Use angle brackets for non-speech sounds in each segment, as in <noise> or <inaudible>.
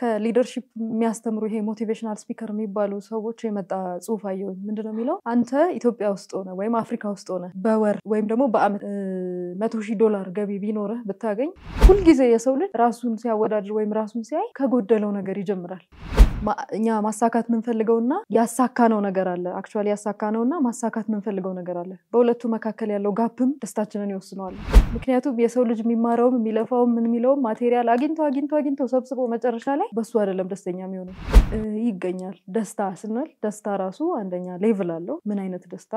ከሊደርሺፕ የሚያስተምሩ ይሄ ሞቲቬሽናል ስፒከር የሚባሉ ሰዎች የመጣ ጽሁፍ አየሁኝ። ምንድነው የሚለው? አንተ ኢትዮጵያ ውስጥ ሆነ ወይም አፍሪካ ውስጥ ሆነ በወር ወይም ደግሞ በአመት መቶ ሺህ ዶላር ገቢ ቢኖርህ ብታገኝ፣ ሁልጊዜ የሰው ልጅ ራሱን ሲያወዳድር ወይም ራሱን ሲያይ ከጎደለው ነገር ይጀምራል። እኛ ማሳካት የምንፈልገውና ያሳካነው ነገር አለ። አክቹዋሊ ያሳካነውና ማሳካት የምንፈልገው ነገር አለ። በሁለቱ መካከል ያለው ጋፕም ደስታችንን ይወስነዋል። ምክንያቱም የሰው ልጅ የሚማረውም የሚለፋውም ምን የሚለውም ማቴሪያል አግኝቶ አግኝቶ አግኝቶ ሰብስቦ መጨረሻ ላይ በሱ አይደለም ደስተኛ የሚሆነው። ይገኛል ደስታ ስንል ደስታ ራሱ አንደኛ ሌቭል አለው። ምን አይነት ደስታ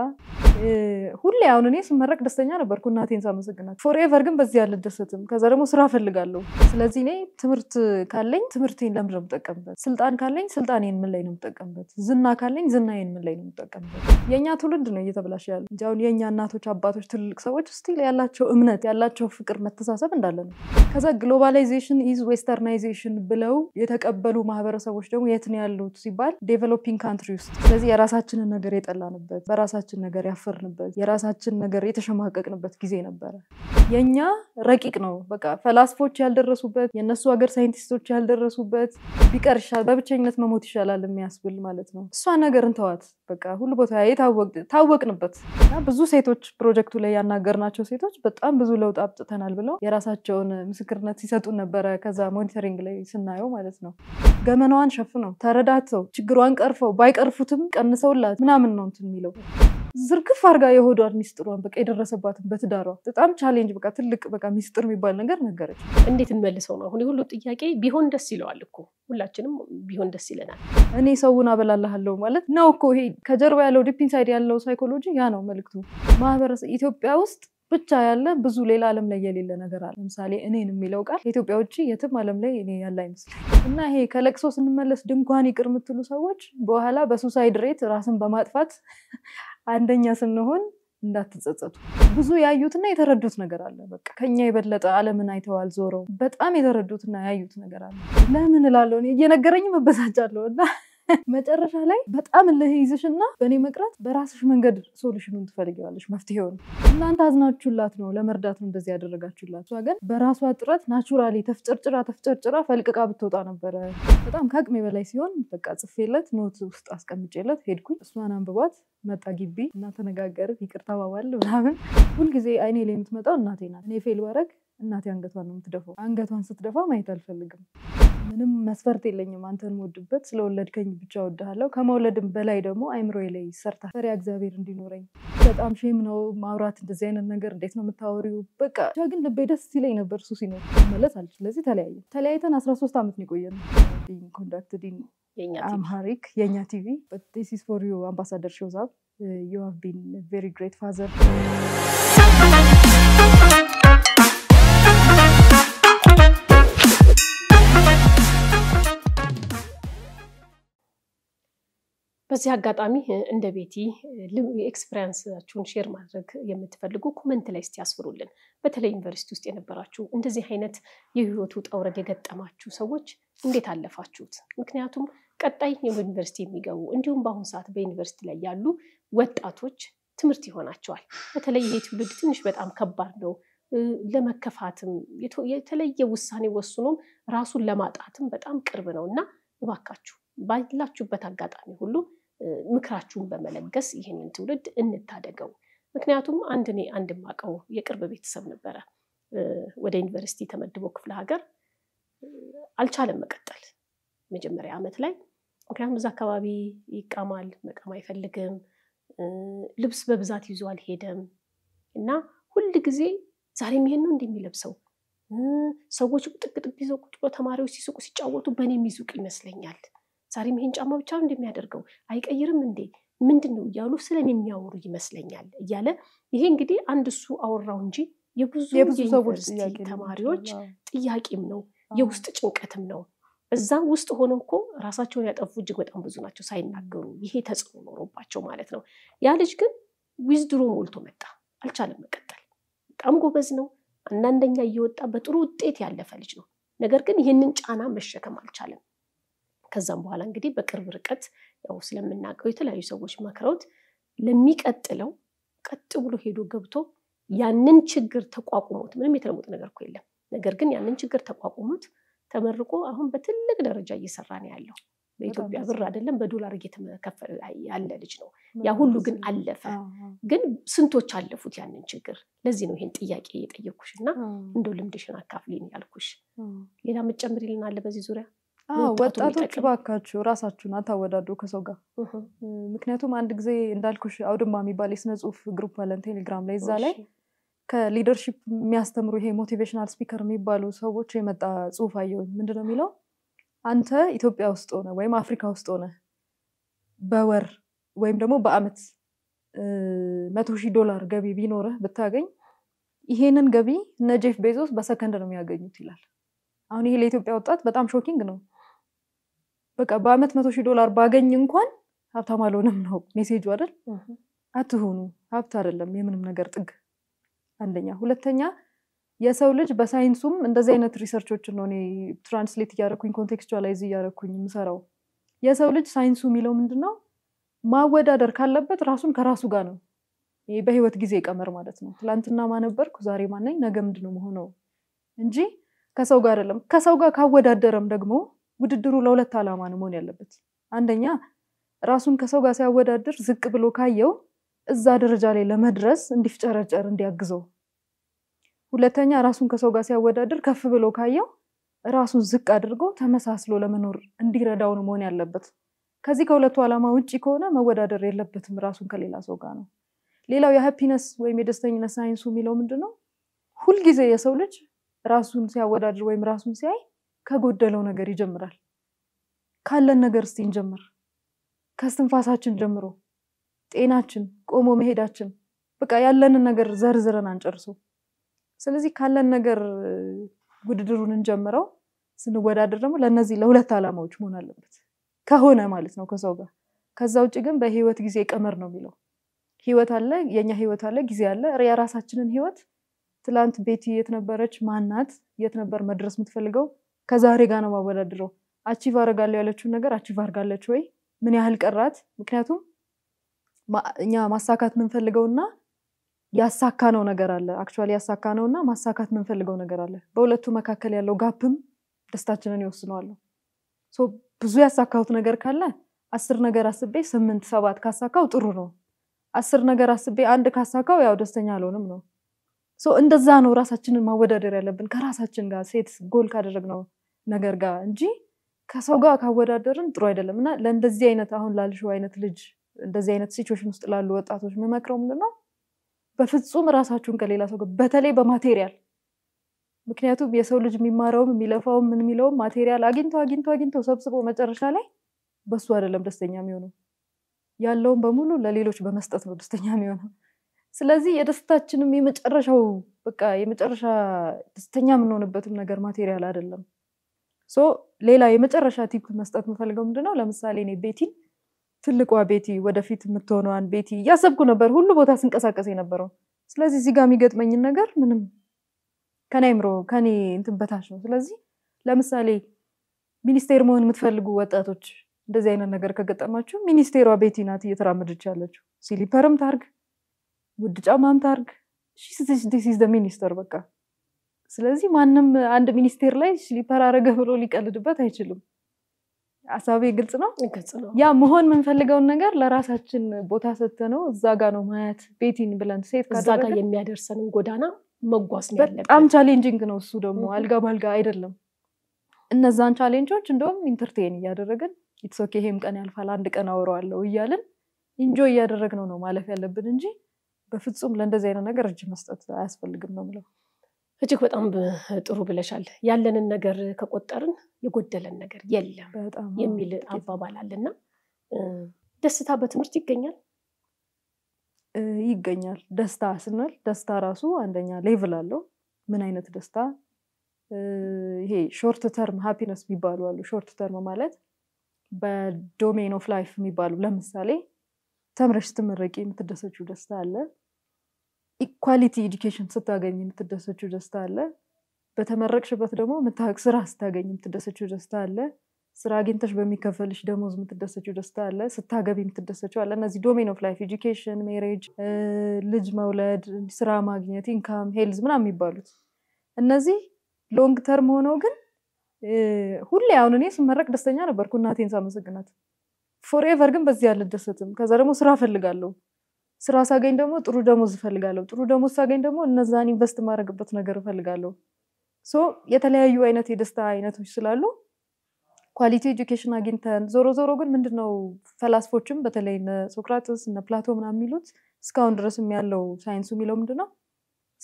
ሁሌ አሁን እኔ ስመረቅ ደስተኛ ነበርኩ እናቴን ሳመሰግናት። ፎርኤቨር ግን በዚህ አልደሰትም። ከዛ ደግሞ ስራ ፈልጋለሁ። ስለዚህ እኔ ትምህርት ካለኝ ትምህርቴን ለምንድን ነው የምጠቀምበት? ስልጣን ካለኝ ስልጣኔን ምን ላይ ነው የምጠቀምበት? ዝና ካለኝ ዝናዬን ምን ላይ ነው የምጠቀምበት? የእኛ ትውልድ ነው እየተበላሸ ያለ እንጂ አሁን የእኛ እናቶች፣ አባቶች፣ ትልልቅ ሰዎች ስቲል ያላቸው እምነት ያላቸው ፍቅር፣ መተሳሰብ እንዳለ ነው። ከዛ ግሎባላይዜሽን ኢዝ ዌስተርናይዜሽን ብለው የተቀበሉ ማህበረሰቦች ደግሞ የት ነው ያሉት ሲባል ዴቨሎፒንግ ካንትሪ ውስጥ። ስለዚህ የራሳችንን ነገር የጠላንበት፣ በራሳችን ነገር ያፈርንበት፣ የራሳችን ነገር የተሸማቀቅንበት ጊዜ ነበረ። የእኛ ረቂቅ ነው። በቃ ፈላስፎች ያልደረሱበት የእነሱ ሀገር ሳይንቲስቶች ያልደረሱበት ቢቀርሻል በብቸ በብቸኝነት መሞት ይሻላል የሚያስብል ማለት ነው። እሷ ነገር ተዋት በቃ ሁሉ ቦታ ታወቅንበት እና ብዙ ሴቶች ፕሮጀክቱ ላይ ያናገርናቸው ሴቶች በጣም ብዙ ለውጥ አምጥተናል ብለው የራሳቸውን ምስክርነት ሲሰጡ ነበረ። ከዛ ሞኒተሪንግ ላይ ስናየው ማለት ነው ገመናዋን ሸፍነው ተረዳተው ችግሯን ቀርፈው ባይቀርፉትም ቀንሰውላት ምናምን ነው እንትን የሚለው ዝርግፍ አርጋ የሆዷን ሚስጥሯን በቃ የደረሰባትን በትዳሯ በጣም ቻሌንጅ በቃ ትልቅ በቃ ሚስጥር የሚባል ነገር ነገረች። እንዴት እንመልሰው ነው አሁን? የሁሉ ጥያቄ ቢሆን ደስ ይለዋል እኮ ሁላችንም ቢሆን ደስ ይለናል። እኔ ሰውን አበላልሃለሁ ማለት ነው እኮ ይሄ ከጀርባ ያለው ዲፕ ኢንሳይድ ያለው ሳይኮሎጂ ያ ነው መልክቱ። ማህበረሰብ ኢትዮጵያ ውስጥ ብቻ ያለ ብዙ ሌላ ዓለም ላይ የሌለ ነገር አለ። ለምሳሌ እኔን የሚለው ቃል ከኢትዮጵያ ውጭ የትም ዓለም ላይ እኔ ያለ አይመስል እና ይሄ ከለቅሶ ስንመለስ ድንኳን ይቅር የምትሉ ሰዎች በኋላ በሱሳይድ ሬት ራስን በማጥፋት አንደኛ ስንሆን እንዳትጸጸቱ። ብዙ ያዩትና የተረዱት ነገር አለ። በቃ ከኛ የበለጠ ዓለምን አይተዋል ዞረው። በጣም የተረዱትና ያዩት ነገር አለ። ለምን እላለሁ እየነገረኝ መበሳጫለሁ እና መጨረሻ ላይ በጣም እልህ ይዝሽ እና በእኔ መቅረት በራስሽ መንገድ ሶሉሽኑን ትፈልጊዋለሽ፣ መፍትሄውን እናንተ አዝናችሁላት ነው ለመርዳት ነው እንደዚህ ያደረጋችሁላት። እሷ ግን በራሷ ጥረት ናቹራሊ ተፍጨርጭራ ተፍጨርጭራ ፈልቅቃ ብትወጣ ነበረ። በጣም ከአቅሜ በላይ ሲሆን በቃ ጽፌለት ኖት ውስጥ አስቀምጬለት ሄድኩኝ። እሷን አንብቧት መጣ ግቢ እና ተነጋገር ይቅርታ ባባል ምናምን። ሁልጊዜ አይኔ ላይ የምትመጣው እናቴ ናት። እኔ ፌል ባረግ እናቴ አንገቷን ነው የምትደፋው። አንገቷን ስትደፋ ማየት አልፈልግም። ምንም መስፈርት የለኝም። አንተን ወድበት ስለወለድከኝ ብቻ ወድሃለሁ። ከመውለድም በላይ ደግሞ አይምሮ ላይ ሰርታ ፈሪያ እግዚአብሔር እንዲኖረኝ በጣም ሼም ነው ማውራት። እንደዚህ አይነት ነገር እንዴት ነው የምታወሪው? በቃ ብቻ ግን ልቤ ደስ ሲለኝ ነበር። እሱ ሲኖር መለስ አለች። ስለዚህ ተለያየ። ተለያይተን አስራ ሶስት ዓመት ነው የቆየነው። ኮንዳክት ዲን አምሃሪክ የእኛ ቲቪ ቲስ ኢዝ ፎር ዩ አምባሳደር ሾዛብ ዩ ሃቭ ቢን ቬሪ ግሬት ፋዘር በዚህ አጋጣሚ እንደ ቤቲ ኤክስፔሪንሳችሁን ሼር ማድረግ የምትፈልጉ ኮመንት ላይ እስቲ በተለይ ዩኒቨርሲቲ ውስጥ የነበራችሁ እንደዚህ አይነት የህይወቱ ጠውረግ የገጠማችሁ ሰዎች እንዴት አለፋችሁት? ምክንያቱም ቀጣይ ዩኒቨርሲቲ የሚገቡ እንዲሁም በአሁኑ ሰዓት በዩኒቨርሲቲ ላይ ያሉ ወጣቶች ትምህርት ይሆናቸዋል። በተለይ ይሄ ትውልድ ትንሽ በጣም ከባድ ነው። ለመከፋትም የተለየ ውሳኔ ወስኖም ራሱን ለማጣትም በጣም ቅርብ ነው እና እባካችሁ ባላችሁበት አጋጣሚ ሁሉ ምክራችሁን በመለገስ ይህንን ትውልድ እንታደገው። ምክንያቱም አንድ እኔ አንድ የማውቀው የቅርብ ቤተሰብ ነበረ ወደ ዩኒቨርሲቲ ተመድቦ ክፍለ ሀገር አልቻለም መቀጠል መጀመሪያ ዓመት ላይ ምክንያቱም እዛ አካባቢ ይቃማል፣ መቃም አይፈልግም፣ ልብስ በብዛት ይዞ አልሄደም እና ሁል ጊዜ ዛሬም ይሄን ነው እንደሚለብሰው ሰዎች ጥቅጥቅ ይዘው ቁጭ ብሎ ተማሪዎች ሲስቁ ሲጫወቱ በእኔ የሚዝቅ ይመስለኛል ዛሬም ይሄን ጫማ ብቻ እንደሚያደርገው አይቀይርም እንዴ ምንድን ነው እያሉ ስለኔ የሚያወሩ ይመስለኛል እያለ ይሄ እንግዲህ አንድ እሱ አወራው እንጂ የብዙ የዩኒቨርሲቲ ተማሪዎች ጥያቄም ነው፣ የውስጥ ጭንቀትም ነው። እዛ ውስጥ ሆነው እኮ ራሳቸውን ያጠፉ እጅግ በጣም ብዙ ናቸው ሳይናገሩ፣ ይሄ ተጽዕኖ ኖሮባቸው ማለት ነው። ያ ልጅ ግን ዊዝድሮ ሞልቶ መጣ፣ አልቻለም መቀጠል። በጣም ጎበዝ ነው፣ አንዳንደኛ እየወጣ በጥሩ ውጤት ያለፈ ልጅ ነው። ነገር ግን ይህንን ጫና መሸከም አልቻለም። ከዛም በኋላ እንግዲህ በቅርብ ርቀት ያው ስለምናውቀው የተለያዩ ሰዎች መክረውት ለሚቀጥለው ቀጥ ብሎ ሄዶ ገብቶ ያንን ችግር ተቋቁሞት ምንም የተለወጠ ነገር እኮ የለም። ነገር ግን ያንን ችግር ተቋቁሞት ተመርቆ አሁን በትልቅ ደረጃ እየሰራ ነው ያለው። በኢትዮጵያ ብር አይደለም በዶላር እየተከፈለ ያለ ልጅ ነው። ያ ሁሉ ግን አለፈ። ግን ስንቶች አለፉት ያንን ችግር? ለዚህ ነው ይሄን ጥያቄ እየጠየኩሽ እና እንደው ልምድሽን አካፍሊን ያልኩሽ። ሌላ መጨመር ይልናለ በዚህ ዙሪያ ወጣቶች ባካችሁ ራሳችሁን አታወዳድሩ ከሰው ጋር። ምክንያቱም አንድ ጊዜ እንዳልኩሽ አውድማ የሚባል የስነ ጽሁፍ ግሩፕ አለን ቴሌግራም ላይ እዛ ላይ ከሊደርሽፕ የሚያስተምሩ ይሄ ሞቲቬሽናል ስፒከር የሚባሉ ሰዎች የመጣ ጽሁፍ አየሁኝ። ምንድነው የሚለው? አንተ ኢትዮጵያ ውስጥ ሆነ ወይም አፍሪካ ውስጥ ሆነ በወር ወይም ደግሞ በአመት መቶ ሺህ ዶላር ገቢ ቢኖርህ ብታገኝ ይሄንን ገቢ እነ ጄፍ ቤዞስ በሰከንድ ነው የሚያገኙት ይላል። አሁን ይሄ ለኢትዮጵያ ወጣት በጣም ሾኪንግ ነው። በቃ በአመት መቶ ሺህ ዶላር ባገኝ እንኳን ሀብታም አልሆንም ነው ሜሴጁ አይደል? አትሆኑ ሀብት አይደለም የምንም ነገር ጥግ። አንደኛ። ሁለተኛ የሰው ልጅ በሳይንሱም እንደዚህ አይነት ሪሰርቾችን ነው እኔ ትራንስሌት እያደረኩኝ ኮንቴክስቹላይዝ እያደረኩኝ የምሰራው። የሰው ልጅ ሳይንሱ የሚለው ምንድን ነው? ማወዳደር ካለበት ራሱን ከራሱ ጋር ነው። ይሄ በህይወት ጊዜ ቀመር ማለት ነው። ትላንትና ማነበርኩ ዛሬ ማነኝ ነገ ምንድን ነው መሆነው እንጂ ከሰው ጋር አይደለም። ከሰው ጋር ካወዳደረም ደግሞ ውድድሩ ለሁለት ዓላማ ነው መሆን ያለበት። አንደኛ ራሱን ከሰው ጋር ሲያወዳድር ዝቅ ብሎ ካየው እዛ ደረጃ ላይ ለመድረስ እንዲፍጨረጨር እንዲያግዘው፣ ሁለተኛ ራሱን ከሰው ጋር ሲያወዳድር ከፍ ብሎ ካየው ራሱን ዝቅ አድርጎ ተመሳስሎ ለመኖር እንዲረዳው ነው መሆን ያለበት። ከዚህ ከሁለቱ ዓላማ ውጭ ከሆነ መወዳደር የለበትም ራሱን ከሌላ ሰው ጋር ነው። ሌላው የሀፒነስ ወይም የደስተኝነት ሳይንሱ የሚለው ምንድን ነው? ሁልጊዜ የሰው ልጅ ራሱን ሲያወዳድር ወይም ራሱን ሲያይ ከጎደለው ነገር ይጀምራል። ካለን ነገር እስቲ እንጀምር። ከስትንፋሳችን ጀምሮ ጤናችን፣ ቆሞ መሄዳችን፣ በቃ ያለንን ነገር ዘርዝረን አንጨርሶ። ስለዚህ ካለን ነገር ውድድሩን እንጀምረው። ስንወዳደር ደግሞ ለእነዚህ ለሁለት ዓላማዎች መሆን አለበት ከሆነ ማለት ነው ከሰው ጋር። ከዛ ውጭ ግን በህይወት ጊዜ ቀመር ነው የሚለው ህይወት አለ፣ የኛ ህይወት አለ፣ ጊዜ አለ። የራሳችንን ህይወት ትላንት ቤቲ የት ነበረች? ማናት? የት ነበር መድረስ የምትፈልገው? ከዛሬ ጋር ነው ማወዳድረው። አቺቭ አረጋለ ያለችውን ነገር አቺቭ አርጋለች ወይ? ምን ያህል ቀራት? ምክንያቱም እኛ ማሳካት የምንፈልገውና ነው ነገር አለ። አክቹዋሊ ያሳካነውና ማሳካት የምንፈልገው ነገር አለ። በሁለቱ መካከል ያለው ጋፕም ደስታችንን ይወስነዋል። ብዙ ያሳካሁት ነገር ካለ አስር ነገር አስቤ ስምንት ሰባት ካሳካው ጥሩ ነው። አስር ነገር አስቤ አንድ ካሳካው ያው ደስተኛ አልሆንም ነው። እንደዛ ነው ራሳችንን ማወዳደር ያለብን ከራሳችን ጋር ሴት ጎል ካደረግ ነው ነገር ጋር እንጂ ከሰው ጋር ካወዳደርን ጥሩ አይደለም እና ለእንደዚህ አይነት አሁን ላልሽው አይነት ልጅ እንደዚህ አይነት ሲቹዌሽን ውስጥ ላሉ ወጣቶች የምመክረው ምንድነው በፍጹም ራሳችሁን ከሌላ ሰው ጋር በተለይ በማቴሪያል ምክንያቱም የሰው ልጅ የሚማረውም የሚለፋውም ምን የሚለውም ማቴሪያል አግኝቶ አግኝቶ አግኝቶ ሰብስቦ መጨረሻ ላይ በሱ አይደለም ደስተኛ የሚሆነው ያለውን በሙሉ ለሌሎች በመስጠት ነው ደስተኛ የሚሆነው። ስለዚህ የደስታችንም የመጨረሻው በቃ የመጨረሻ ደስተኛ የምንሆንበትም ነገር ማቴሪያል አይደለም። ሌላ የመጨረሻ ቲፕ መስጠት የምፈልገው ምንድነው፣ ለምሳሌ እኔ ቤቲን ትልቋ ቤቲ ወደፊት የምትሆነዋን ቤቲ እያሰብኩ ነበር፣ ሁሉ ቦታ ስንቀሳቀስ የነበረው። ስለዚህ እዚህ ጋር የሚገጥመኝን ነገር ምንም ከኔ አይምሮ ከኔ እንትን በታች ነው። ስለዚህ ለምሳሌ ሚኒስቴር መሆን የምትፈልጉ ወጣቶች እንደዚህ አይነት ነገር ከገጠማችሁ ሚኒስቴሯ ቤቲ ናት እየተራመደች ያለችው። ሲሊፐርም ታርግ፣ ውድ ጫማም ታርግ፣ ሚኒስተር በቃ ስለዚህ ማንም አንድ ሚኒስቴር ላይ ስሊፐር አረገ ብሎ ሊቀልድበት አይችልም። አሳቤ ግልጽ ነው። ያ መሆን የምንፈልገውን ነገር ለራሳችን ቦታ ሰጥተ ነው እዛ ጋ ነው ማየት ቤቲን ብለን ሴት እዛ ጋ የሚያደርሰንን ጎዳና መጓዝ በጣም ቻሌንጂንግ ነው እሱ ደግሞ አልጋ ባልጋ አይደለም። እነዛን ቻሌንጆች እንደውም ኢንተርቴን እያደረግን ኢትሶኬ ይሄም ቀን ያልፋል አንድ ቀን አውረዋለሁ እያልን ኢንጆይ እያደረግነው ነው ማለፍ ያለብን እንጂ በፍጹም ለእንደዚህ አይነት ነገር እጅ መስጠት አያስፈልግም ነው የምለው። እጅግ በጣም ጥሩ ብለሻል። ያለንን ነገር ከቆጠርን የጎደለን ነገር የለም የሚል አባባል አለና ደስታ በትምህርት ይገኛል ይገኛል። ደስታ ስንል ደስታ ራሱ አንደኛ ሌቭል አለው። ምን አይነት ደስታ ይሄ ሾርት ተርም ሃፒነስ የሚባሉ አሉ። ሾርት ተርም ማለት በዶሜን ኦፍ ላይፍ የሚባሉ ለምሳሌ ተምረሽ ስትመረቂ የምትደሰችው ደስታ አለ። ኢኳሊቲ ኤዱኬሽን ስታገኝ የምትደሰችው ደስታ አለ። በተመረቅሽበት ደግሞ የምታውቅ ስራ ስታገኝ የምትደሰችው ደስታ አለ። ስራ አግኝተሽ በሚከፈልሽ ደሞዝ የምትደሰችው ደስታ አለ። ስታገቢ የምትደሰችው አለ። እነዚህ ዶሜን ኦፍ ላይፍ ኤዱኬሽን፣ ሜሬጅ፣ ልጅ መውለድ፣ ስራ ማግኘት፣ ኢንካም፣ ሄልዝ ምናምን የሚባሉት እነዚህ ሎንግ ተርም ሆነው ግን ሁሌ አሁን እኔ ስመረቅ ደስተኛ ነበርኩ እናቴን ሳመሰግናት ፎርኤቨር ግን በዚህ አልደሰትም። ከዛ ደግሞ ስራ ፈልጋለሁ ስራ ሳገኝ ደግሞ ጥሩ ደሞዝ እፈልጋለሁ። ጥሩ ደሞዝ ሳገኝ ደግሞ እነዛን ኢንቨስት ማድረግበት ነገር እፈልጋለሁ። ሶ የተለያዩ አይነት የደስታ አይነቶች ስላሉ ኳሊቲ ኤጁኬሽን አግኝተን ዞሮ ዞሮ ግን ምንድን ነው ፈላስፎችም በተለይ እነ ሶክራጥስ እነ ፕላቶ ምናምን የሚሉት እስካሁን ድረስም ያለው ሳይንሱ የሚለው ምንድን ነው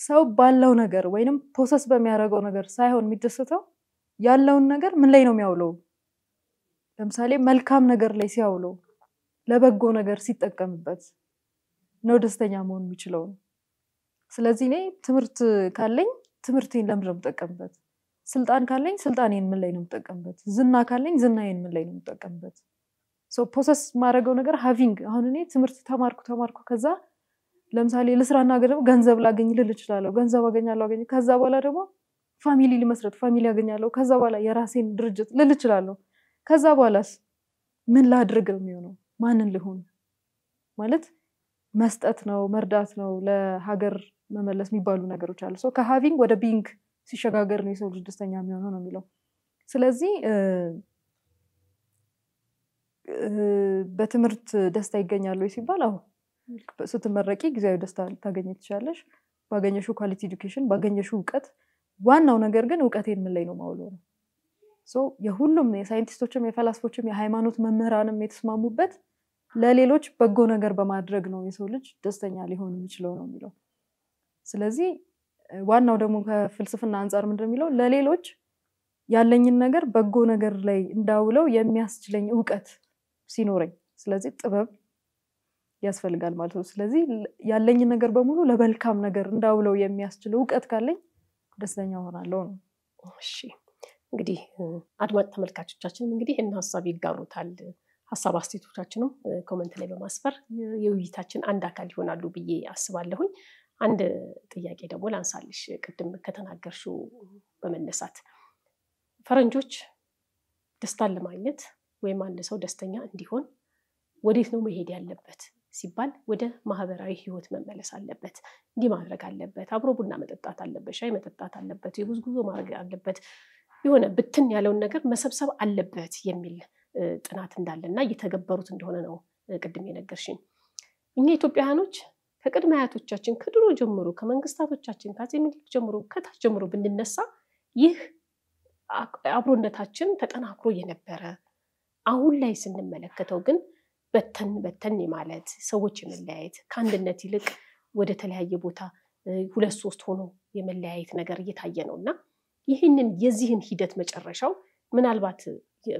ሰው ባለው ነገር ወይንም ፕሮሰስ በሚያደርገው ነገር ሳይሆን የሚደሰተው ያለውን ነገር ምን ላይ ነው የሚያውለው? ለምሳሌ መልካም ነገር ላይ ሲያውለው፣ ለበጎ ነገር ሲጠቀምበት ነው ደስተኛ መሆን የሚችለው። ስለዚህ እኔ ትምህርት ካለኝ ትምህርቴን ለምድ ነው የምጠቀምበት? ስልጣን ካለኝ ስልጣኔን ምን ላይ ነው የምጠቀምበት? ዝና ካለኝ ዝናዬን ምን ላይ ነው የምጠቀምበት? ፕሮሰስ የማደርገው ነገር ሀቪንግ አሁን እኔ ትምህርት ተማርኩ ተማርኩ ከዛ ለምሳሌ ልስራና ደግሞ ገንዘብ ላገኝ ልል እችላለሁ። ገንዘብ አገኛለሁ አገኝ ከዛ በኋላ ደግሞ ፋሚሊ ሊመስረት ፋሚሊ ያገኛለሁ። ከዛ በኋላ የራሴን ድርጅት ልል እችላለሁ። ከዛ በኋላስ ምን ላድርግ ነው የሚሆነው? ማንን ልሆን ማለት መስጠት ነው፣ መርዳት ነው፣ ለሀገር መመለስ የሚባሉ ነገሮች አሉ። ሰው ወደ ቢንግ ሲሸጋገር ነው የሰው ልጅ ደስተኛ የሚሆነው ነው የሚለው። ስለዚህ በትምህርት ደስታ ይገኛል ወይ ሲባል፣ አሁ ስትመረቂ ጊዜያዊ ደስታ ልታገኝ ትችላለሽ፣ ባገኘሽው ኳሊቲ ኤዱኬሽን፣ ባገኘሽው እውቀት። ዋናው ነገር ግን እውቀቴን ምን ላይ ነው ማውለው ነው። የሁሉም የሳይንቲስቶችም የፈላስፎችም የሃይማኖት መምህራንም የተስማሙበት ለሌሎች በጎ ነገር በማድረግ ነው የሰው ልጅ ደስተኛ ሊሆን የሚችለው ነው የሚለው። ስለዚህ ዋናው ደግሞ ከፍልስፍና አንጻር ምንድን የሚለው ለሌሎች ያለኝን ነገር በጎ ነገር ላይ እንዳውለው የሚያስችለኝ እውቀት ሲኖረኝ፣ ስለዚህ ጥበብ ያስፈልጋል ማለት ነው። ስለዚህ ያለኝን ነገር በሙሉ ለመልካም ነገር እንዳውለው የሚያስችል እውቀት ካለኝ ደስተኛ ሆናለው ነው። እሺ እንግዲህ አድማጭ ተመልካቾቻችንም እንግዲህ ይህን ሀሳብ ይጋሩታል። ሀሳብ አስቴቶቻችንም ኮመንት ላይ በማስፈር የውይይታችን አንድ አካል ይሆናሉ ብዬ አስባለሁኝ። አንድ ጥያቄ ደግሞ ላንሳልሽ ቅድም ከተናገርሽው በመነሳት ፈረንጆች ደስታን ለማግኘት ወይም አንድ ሰው ደስተኛ እንዲሆን ወዴት ነው መሄድ ያለበት ሲባል ወደ ማህበራዊ ህይወት መመለስ አለበት፣ እንዲህ ማድረግ አለበት፣ አብሮ ቡና መጠጣት አለበት፣ ሻይ መጠጣት አለበት፣ የጉዞ ጉዞ ማድረግ አለበት፣ የሆነ ብትን ያለውን ነገር መሰብሰብ አለበት የሚል ጥናት እንዳለና እየተገበሩት እንደሆነ ነው ቅድም የነገርሽኝ። እኛ ኢትዮጵያውያኖች ከቅድመ አያቶቻችን ከድሮ ጀምሮ ከመንግስታቶቻችን ከአፄ ምኒልክ ጀምሮ ከታች ጀምሮ ብንነሳ ይህ አብሮነታችን ተጠናክሮ የነበረ አሁን ላይ ስንመለከተው ግን በተን በተን ማለት ሰዎች የመለያየት ከአንድነት ይልቅ ወደ ተለያየ ቦታ ሁለት ሶስት ሆኖ የመለያየት ነገር እየታየ ነው እና ይህንን የዚህን ሂደት መጨረሻው ምናልባት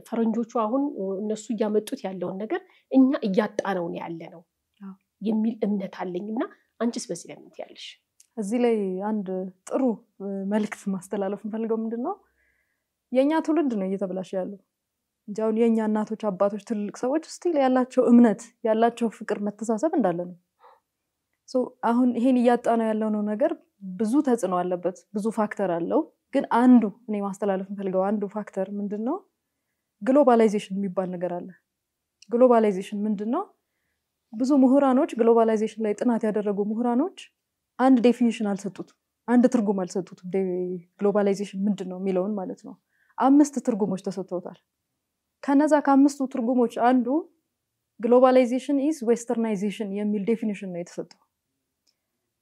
ፈረንጆቹ አሁን እነሱ እያመጡት ያለውን ነገር እኛ እያጣነው ነው ያለ ነው የሚል እምነት አለኝ እና አንቺስ በዚህ ላይ ምን እዚህ ላይ አንድ ጥሩ መልእክት ማስተላለፍ ምፈልገው ምንድን ነው የእኛ ትውልድ ነው እየተበላሸ ያለው እንጂ አሁን የእኛ እናቶች፣ አባቶች፣ ትልልቅ ሰዎች ስቲል ያላቸው እምነት ያላቸው ፍቅር፣ መተሳሰብ እንዳለ ነው። አሁን ይሄን እያጣ ነው ያለነው ነገር ብዙ ተጽዕኖ አለበት፣ ብዙ ፋክተር አለው። ግን አንዱ እኔ ማስተላለፍ እንፈልገው አንዱ ፋክተር ምንድን ነው ግሎባላይዜሽን የሚባል ነገር አለ። ግሎባላይዜሽን ምንድን ነው? ብዙ ምሁራኖች ግሎባላይዜሽን ላይ ጥናት ያደረጉ ምሁራኖች አንድ ዴፊኒሽን አልሰጡትም፣ አንድ ትርጉም አልሰጡትም። ግሎባላይዜሽን ምንድን ነው የሚለውን ማለት ነው። አምስት ትርጉሞች ተሰጥተውታል። ከነዛ ከአምስቱ ትርጉሞች አንዱ ግሎባላይዜሽን ኢዝ ዌስተርናይዜሽን የሚል ዴፊኒሽን ነው የተሰጠው።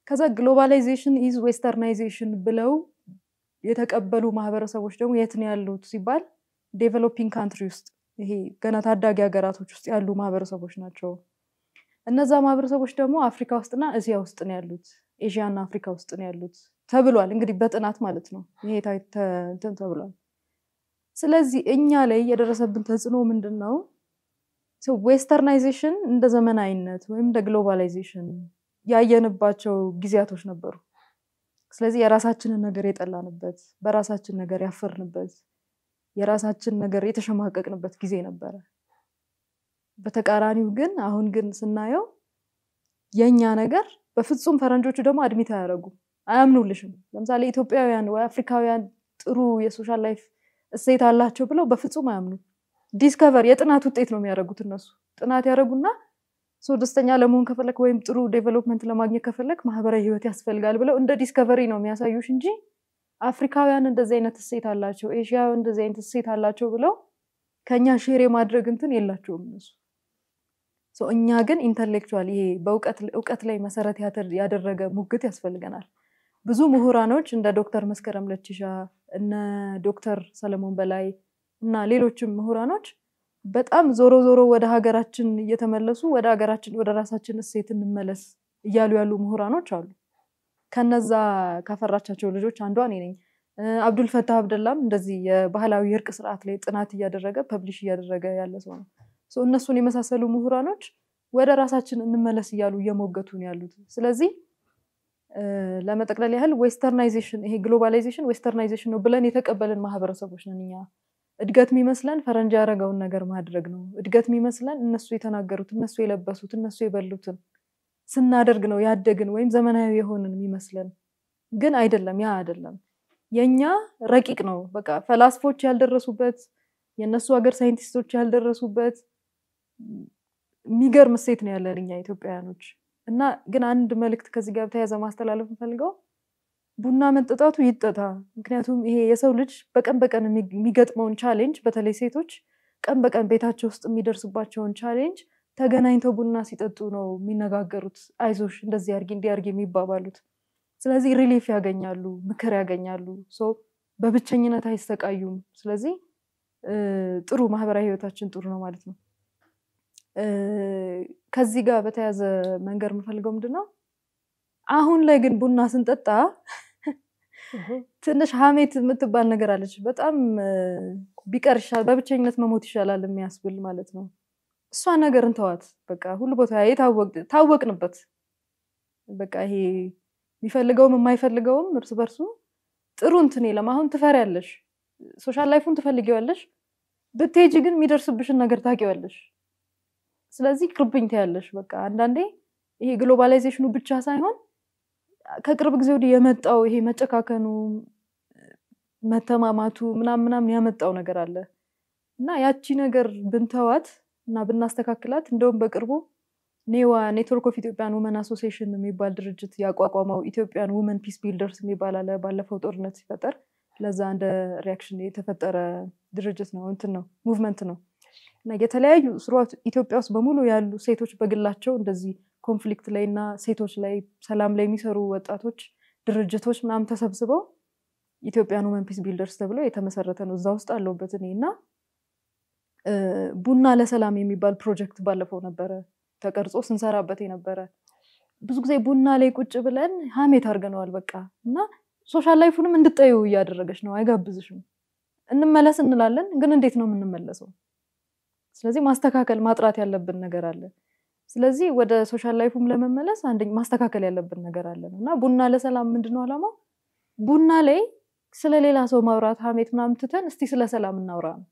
ከዛ ግሎባላይዜሽን ኢዝ ዌስተርናይዜሽን ብለው የተቀበሉ ማህበረሰቦች ደግሞ የት ነው ያሉት ሲባል ዴቨሎፒንግ ካንትሪ ውስጥ ይሄ ገና ታዳጊ ሀገራቶች ውስጥ ያሉ ማህበረሰቦች ናቸው። እነዛ ማህበረሰቦች ደግሞ አፍሪካ ውስጥና እስያ ውስጥ ነው ያሉት፣ ኤዥያና አፍሪካ ውስጥ ነው ያሉት ተብሏል። እንግዲህ በጥናት ማለት ነው ይሄ እንትን ተብሏል። ስለዚህ እኛ ላይ የደረሰብን ተጽዕኖ ምንድን ነው? ዌስተርናይዜሽን እንደ ዘመናዊነት ወይም እንደ ግሎባላይዜሽን ያየንባቸው ጊዜያቶች ነበሩ። ስለዚህ የራሳችንን ነገር የጠላንበት፣ በራሳችን ነገር ያፈርንበት የራሳችን ነገር የተሸማቀቅንበት ጊዜ ነበረ። በተቃራኒው ግን አሁን ግን ስናየው የእኛ ነገር በፍጹም ፈረንጆቹ ደግሞ አድሚት አያደረጉም አያምኑልሽም። ለምሳሌ ኢትዮጵያውያን ወይ አፍሪካውያን ጥሩ የሶሻል ላይፍ እሴት አላቸው ብለው በፍጹም አያምኑም። ዲስከቨር የጥናት ውጤት ነው የሚያደረጉት እነሱ ጥናት ያደረጉና ሰው ደስተኛ ለመሆን ከፈለክ ወይም ጥሩ ዴቨሎፕመንት ለማግኘት ከፈለክ ማህበራዊ ህይወት ያስፈልጋል ብለው እንደ ዲስከቨሪ ነው የሚያሳዩሽ እንጂ አፍሪካውያን እንደዚህ አይነት እሴት አላቸው፣ ኤዥያውያን እንደዚህ አይነት እሴት አላቸው ብለው ከእኛ ሼር የማድረግ እንትን የላቸውም እነሱ። እኛ ግን ኢንተሌክቹዋል ይሄ በእውቀት ላይ መሰረት ያደረገ ሙግት ያስፈልገናል። ብዙ ምሁራኖች እንደ ዶክተር መስከረም ለችሻ እነ ዶክተር ሰለሞን በላይ እና ሌሎችም ምሁራኖች በጣም ዞሮ ዞሮ ወደ ሀገራችን እየተመለሱ ወደ ሀገራችን ወደ ራሳችን እሴት እንመለስ እያሉ ያሉ ምሁራኖች አሉ። ከነዛ ካፈራቻቸው ልጆች አንዷ እኔ ነኝ። አብዱልፈታህ አብደላም እንደዚህ የባህላዊ የእርቅ ስርዓት ላይ ጥናት እያደረገ ፐብሊሽ እያደረገ ያለ ሰው ነው። እነሱን የመሳሰሉ ምሁራኖች ወደ ራሳችን እንመለስ እያሉ እየሞገቱን ያሉት። ስለዚህ ለመጠቅለል ያህል ዌስተርናይዜሽን ይሄ ግሎባላይዜሽን ዌስተርናይዜሽን ነው ብለን የተቀበልን ማህበረሰቦች ነን እኛ። እድገት የሚመስለን ፈረንጅ ያደረገውን ነገር ማድረግ ነው። እድገት የሚመስለን እነሱ የተናገሩት፣ እነሱ የለበሱት፣ እነሱ የበሉትን ስናደርግ ነው ያደግን ወይም ዘመናዊ የሆንን የሚመስለን፣ ግን አይደለም። ያ አይደለም። የኛ ረቂቅ ነው። በቃ ፈላስፎች ያልደረሱበት የእነሱ ሀገር ሳይንቲስቶች ያልደረሱበት የሚገርም እሴት ነው ያለን እኛ ኢትዮጵያውያኖች። እና ግን አንድ መልእክት ከዚህ ጋር ተያዘ ማስተላለፍ ንፈልገው ቡና መጠጣቱ ይጠጣ። ምክንያቱም ይሄ የሰው ልጅ በቀን በቀን የሚገጥመውን ቻሌንጅ፣ በተለይ ሴቶች ቀን በቀን ቤታቸው ውስጥ የሚደርስባቸውን ቻሌንጅ ተገናኝተው ቡና ሲጠጡ ነው የሚነጋገሩት። አይዞሽ፣ እንደዚህ አድርጊ፣ እንዲህ አድርጊ የሚባባሉት። ስለዚህ ሪሊፍ ያገኛሉ፣ ምክር ያገኛሉ። በብቸኝነት አይሰቃዩም። ስለዚህ ጥሩ ማህበራዊ ህይወታችን ጥሩ ነው ማለት ነው። ከዚህ ጋር በተያያዘ መንገድ የምፈልገው ምንድን ነው፣ አሁን ላይ ግን ቡና ስንጠጣ ትንሽ ሀሜት የምትባል ነገር አለች። በጣም ቢቀር በብቸኝነት መሞት ይሻላል የሚያስብል ማለት ነው። እሷ ነገር እንተዋት። በቃ ሁሉ ቦታ ታወቅንበት። በቃ ይሄ የሚፈልገውም የማይፈልገውም እርስ በርሱ ጥሩ እንትን የለም። አሁን ትፈሪያለሽ፣ ሶሻል ላይፉን ትፈልጊዋለሽ። ብትሄጂ ግን የሚደርስብሽን ነገር ታውቂዋለሽ። ስለዚህ ቅርብኝ ትያለሽ። በቃ አንዳንዴ ይሄ ግሎባላይዜሽኑ ብቻ ሳይሆን ከቅርብ ጊዜ ወዲህ የመጣው ይሄ መጨካከኑ፣ መተማማቱ ምናምን ምናምን ያመጣው ነገር አለ እና ያቺ ነገር ብንተዋት እና ብናስተካክላት እንደውም በቅርቡ ኔዋ ኔትወርክ ኦፍ ኢትዮጵያን ውመን አሶሲሽን የሚባል ድርጅት ያቋቋመው ኢትዮጵያን ውመን ፒስ ቢልደርስ የሚባል አለ። ባለፈው ጦርነት ሲፈጠር ለዛ እንደ ሪያክሽን የተፈጠረ ድርጅት ነው እንትን ነው ሙቭመንት ነው እና የተለያዩ ስሯት ኢትዮጵያ ውስጥ በሙሉ ያሉ ሴቶች በግላቸው እንደዚህ ኮንፍሊክት ላይ እና ሴቶች ላይ ሰላም ላይ የሚሰሩ ወጣቶች ድርጅቶች ምናምን ተሰብስበው ኢትዮጵያን ውመን ፒስ ቢልደርስ ተብሎ የተመሰረተ ነው። እዛ ውስጥ አለውበት እኔ እና ቡና ለሰላም የሚባል ፕሮጀክት ባለፈው ነበረ ተቀርጾ ስንሰራበት የነበረ። ብዙ ጊዜ ቡና ላይ ቁጭ ብለን ሀሜት አድርገነዋል በቃ እና ሶሻል ላይፉንም እንድጠዩ እያደረገች ነው፣ አይጋብዝሽም። እንመለስ እንላለን፣ ግን እንዴት ነው የምንመለሰው? ስለዚህ ማስተካከል ማጥራት ያለብን ነገር አለ። ስለዚህ ወደ ሶሻል ላይፉም ለመመለስ አንደኛ ማስተካከል ያለብን ነገር አለን እና ቡና ለሰላም ምንድነው አላማው? ቡና ላይ ስለሌላ ሰው ማውራት ሀሜት ምናምን ትተን እስቲ ስለ ሰላም እናውራ ነው።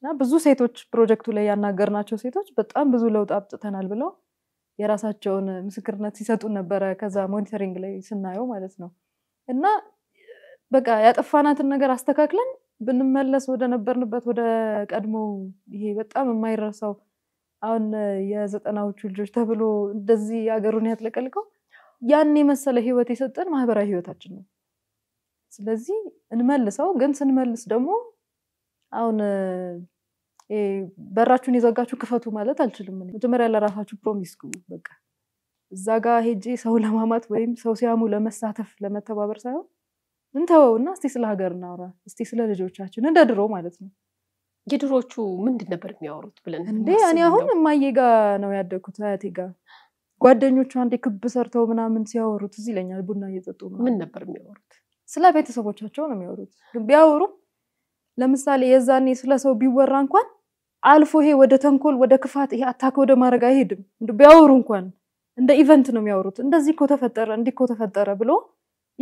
እና ብዙ ሴቶች ፕሮጀክቱ ላይ ያናገርናቸው ሴቶች በጣም ብዙ ለውጥ አምጥተናል ብለው የራሳቸውን ምስክርነት ሲሰጡን ነበረ። ከዛ ሞኒተሪንግ ላይ ስናየው ማለት ነው። እና በቃ ያጠፋናትን ነገር አስተካክለን ብንመለስ ወደ ነበርንበት ወደ ቀድሞ ይሄ በጣም የማይረሳው አሁን የዘጠናዎቹ ልጆች ተብሎ እንደዚህ ሀገሩን ያጥለቀልቀው ያን የመሰለ ህይወት የሰጠን ማህበራዊ ህይወታችን ነው። ስለዚህ እንመልሰው፣ ግን ስንመልስ ደግሞ አሁን በራችሁን የዘጋችሁ ክፈቱ ማለት አልችልም። መጀመሪያ ለራሳችሁ ፕሮሚስ ግቡ። በቃ እዛ ጋር ሄጄ ሰው ለማማት ወይም ሰው ሲያሙ ለመሳተፍ ለመተባበር ሳይሆን እንተወው እና እስቲ ስለ ሀገር እናውራ፣ እስቲ ስለ ልጆቻችን እንደ ድሮ ማለት ነው። የድሮቹ ምንድን ነበር የሚያወሩት ብለን እንዴ? እኔ አሁን እማዬ ጋ ነው ያደግኩት፣ አያቴ ጋ ጓደኞቹ አንዴ ክብ ሰርተው ምናምን ሲያወሩት እዚህ ይለኛል። ቡና እየጠጡ ምን ነበር የሚያወሩት? ስለ ቤተሰቦቻቸው ነው የሚያወሩት። ቢያወሩም ለምሳሌ የዛኔ ስለ ሰው ቢወራ እንኳን አልፎ ይሄ ወደ ተንኮል፣ ወደ ክፋት፣ ይሄ አታክ ወደ ማድረግ አይሄድም። ቢያወሩ እንኳን እንደ ኢቨንት ነው የሚያወሩት። እንደዚህ እኮ ተፈጠረ፣ እንዲህ እኮ ተፈጠረ ብሎ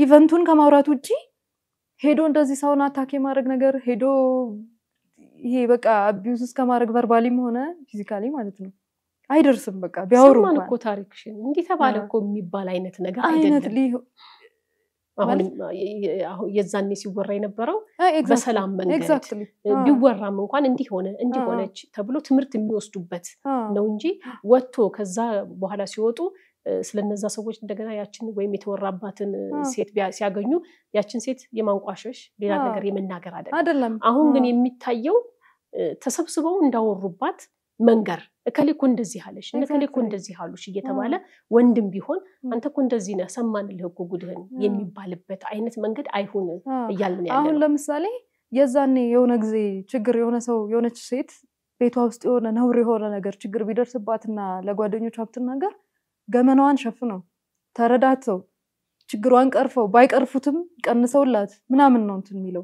ኢቨንቱን ከማውራት ውጭ ሄዶ እንደዚህ ሰውን አታክ የማድረግ ነገር ሄዶ ይሄ በቃ አቢዩስ አቢዩዝ እስከማድረግ ቨርባሊም ሆነ ፊዚካሊ ማለት ነው አይደርስም። በቃ ቢያወሩ እንኳን እኮ ታሪክሽን እንዲህ ተባለ እኮ የሚባል አይነት ነገር አይደለም አሁን የዛኔ ሲወራ የነበረው በሰላም መንገድ ቢወራም እንኳን እንዲህ ሆነ እንዲህ ሆነች ተብሎ ትምህርት የሚወስዱበት ነው እንጂ ወጥቶ ከዛ በኋላ ሲወጡ ስለነዛ ሰዎች እንደገና ያችን ወይም የተወራባትን ሴት ሲያገኙ ያችን ሴት የማንቋሸሽ ሌላ ነገር የመናገር አይደለም። አሁን ግን የሚታየው ተሰብስበው እንዳወሩባት መንገር እከሌ እኮ እንደዚህ አለሽ፣ እከሌ እኮ እንደዚህ አሉሽ እየተባለ ወንድም ቢሆን አንተ እኮ እንደዚህ ነህ፣ ሰማንልህ እኮ ጉድህን የሚባልበት አይነት መንገድ አይሁን እያልን ያለ አሁን ለምሳሌ የዛኔ የሆነ ጊዜ ችግር የሆነ ሰው የሆነች ሴት ቤቷ ውስጥ የሆነ ነውር የሆነ ነገር ችግር ቢደርስባትና ለጓደኞቿ ብትናገር ገመናዋን ሸፍነው ተረዳተው ችግሯን ቀርፈው ባይቀርፉትም ቀንሰውላት ምናምን ነው እንትን የሚለው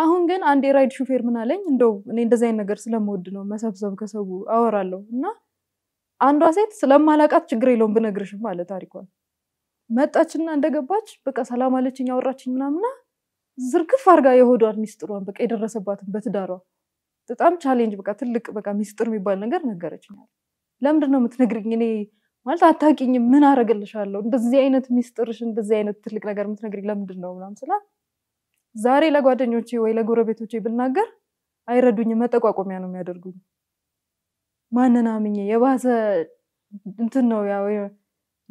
አሁን ግን አንድ የራይድ ሹፌር ምን አለኝ፣ እንደው እኔ እንደዚህ አይነት ነገር ስለምወድ ነው መሰብሰብ ከሰው አወራለሁ እና አንዷ ሴት ስለማላቃት ችግር የለውም ብነግርሽም አለ ታሪኳን። መጣችና እንደገባች በቃ ሰላም አለችኝ፣ አወራችኝ ምናምና ዝርግፍ አርጋ የሆዷን ሚስጥሯን በቃ የደረሰባትን በትዳሯ በጣም ቻሌንጅ በቃ ትልቅ በቃ ሚስጥር የሚባል ነገር ነገረችኛል። ለምንድን ነው የምትነግርኝ? እኔ ማለት አታውቂኝም፣ ምን አረግልሻለሁ? እንደዚህ አይነት ሚስጥርሽ እንደዚህ አይነት ትልቅ ነገር የምትነግርኝ ለምንድን ነው ምናምን ስላት ዛሬ ለጓደኞቼ ወይ ለጎረቤቶቼ ብናገር አይረዱኝም፣ መጠቋቆሚያ ነው የሚያደርጉኝ። ማንን አምኜ የባሰ እንትን ነው ያው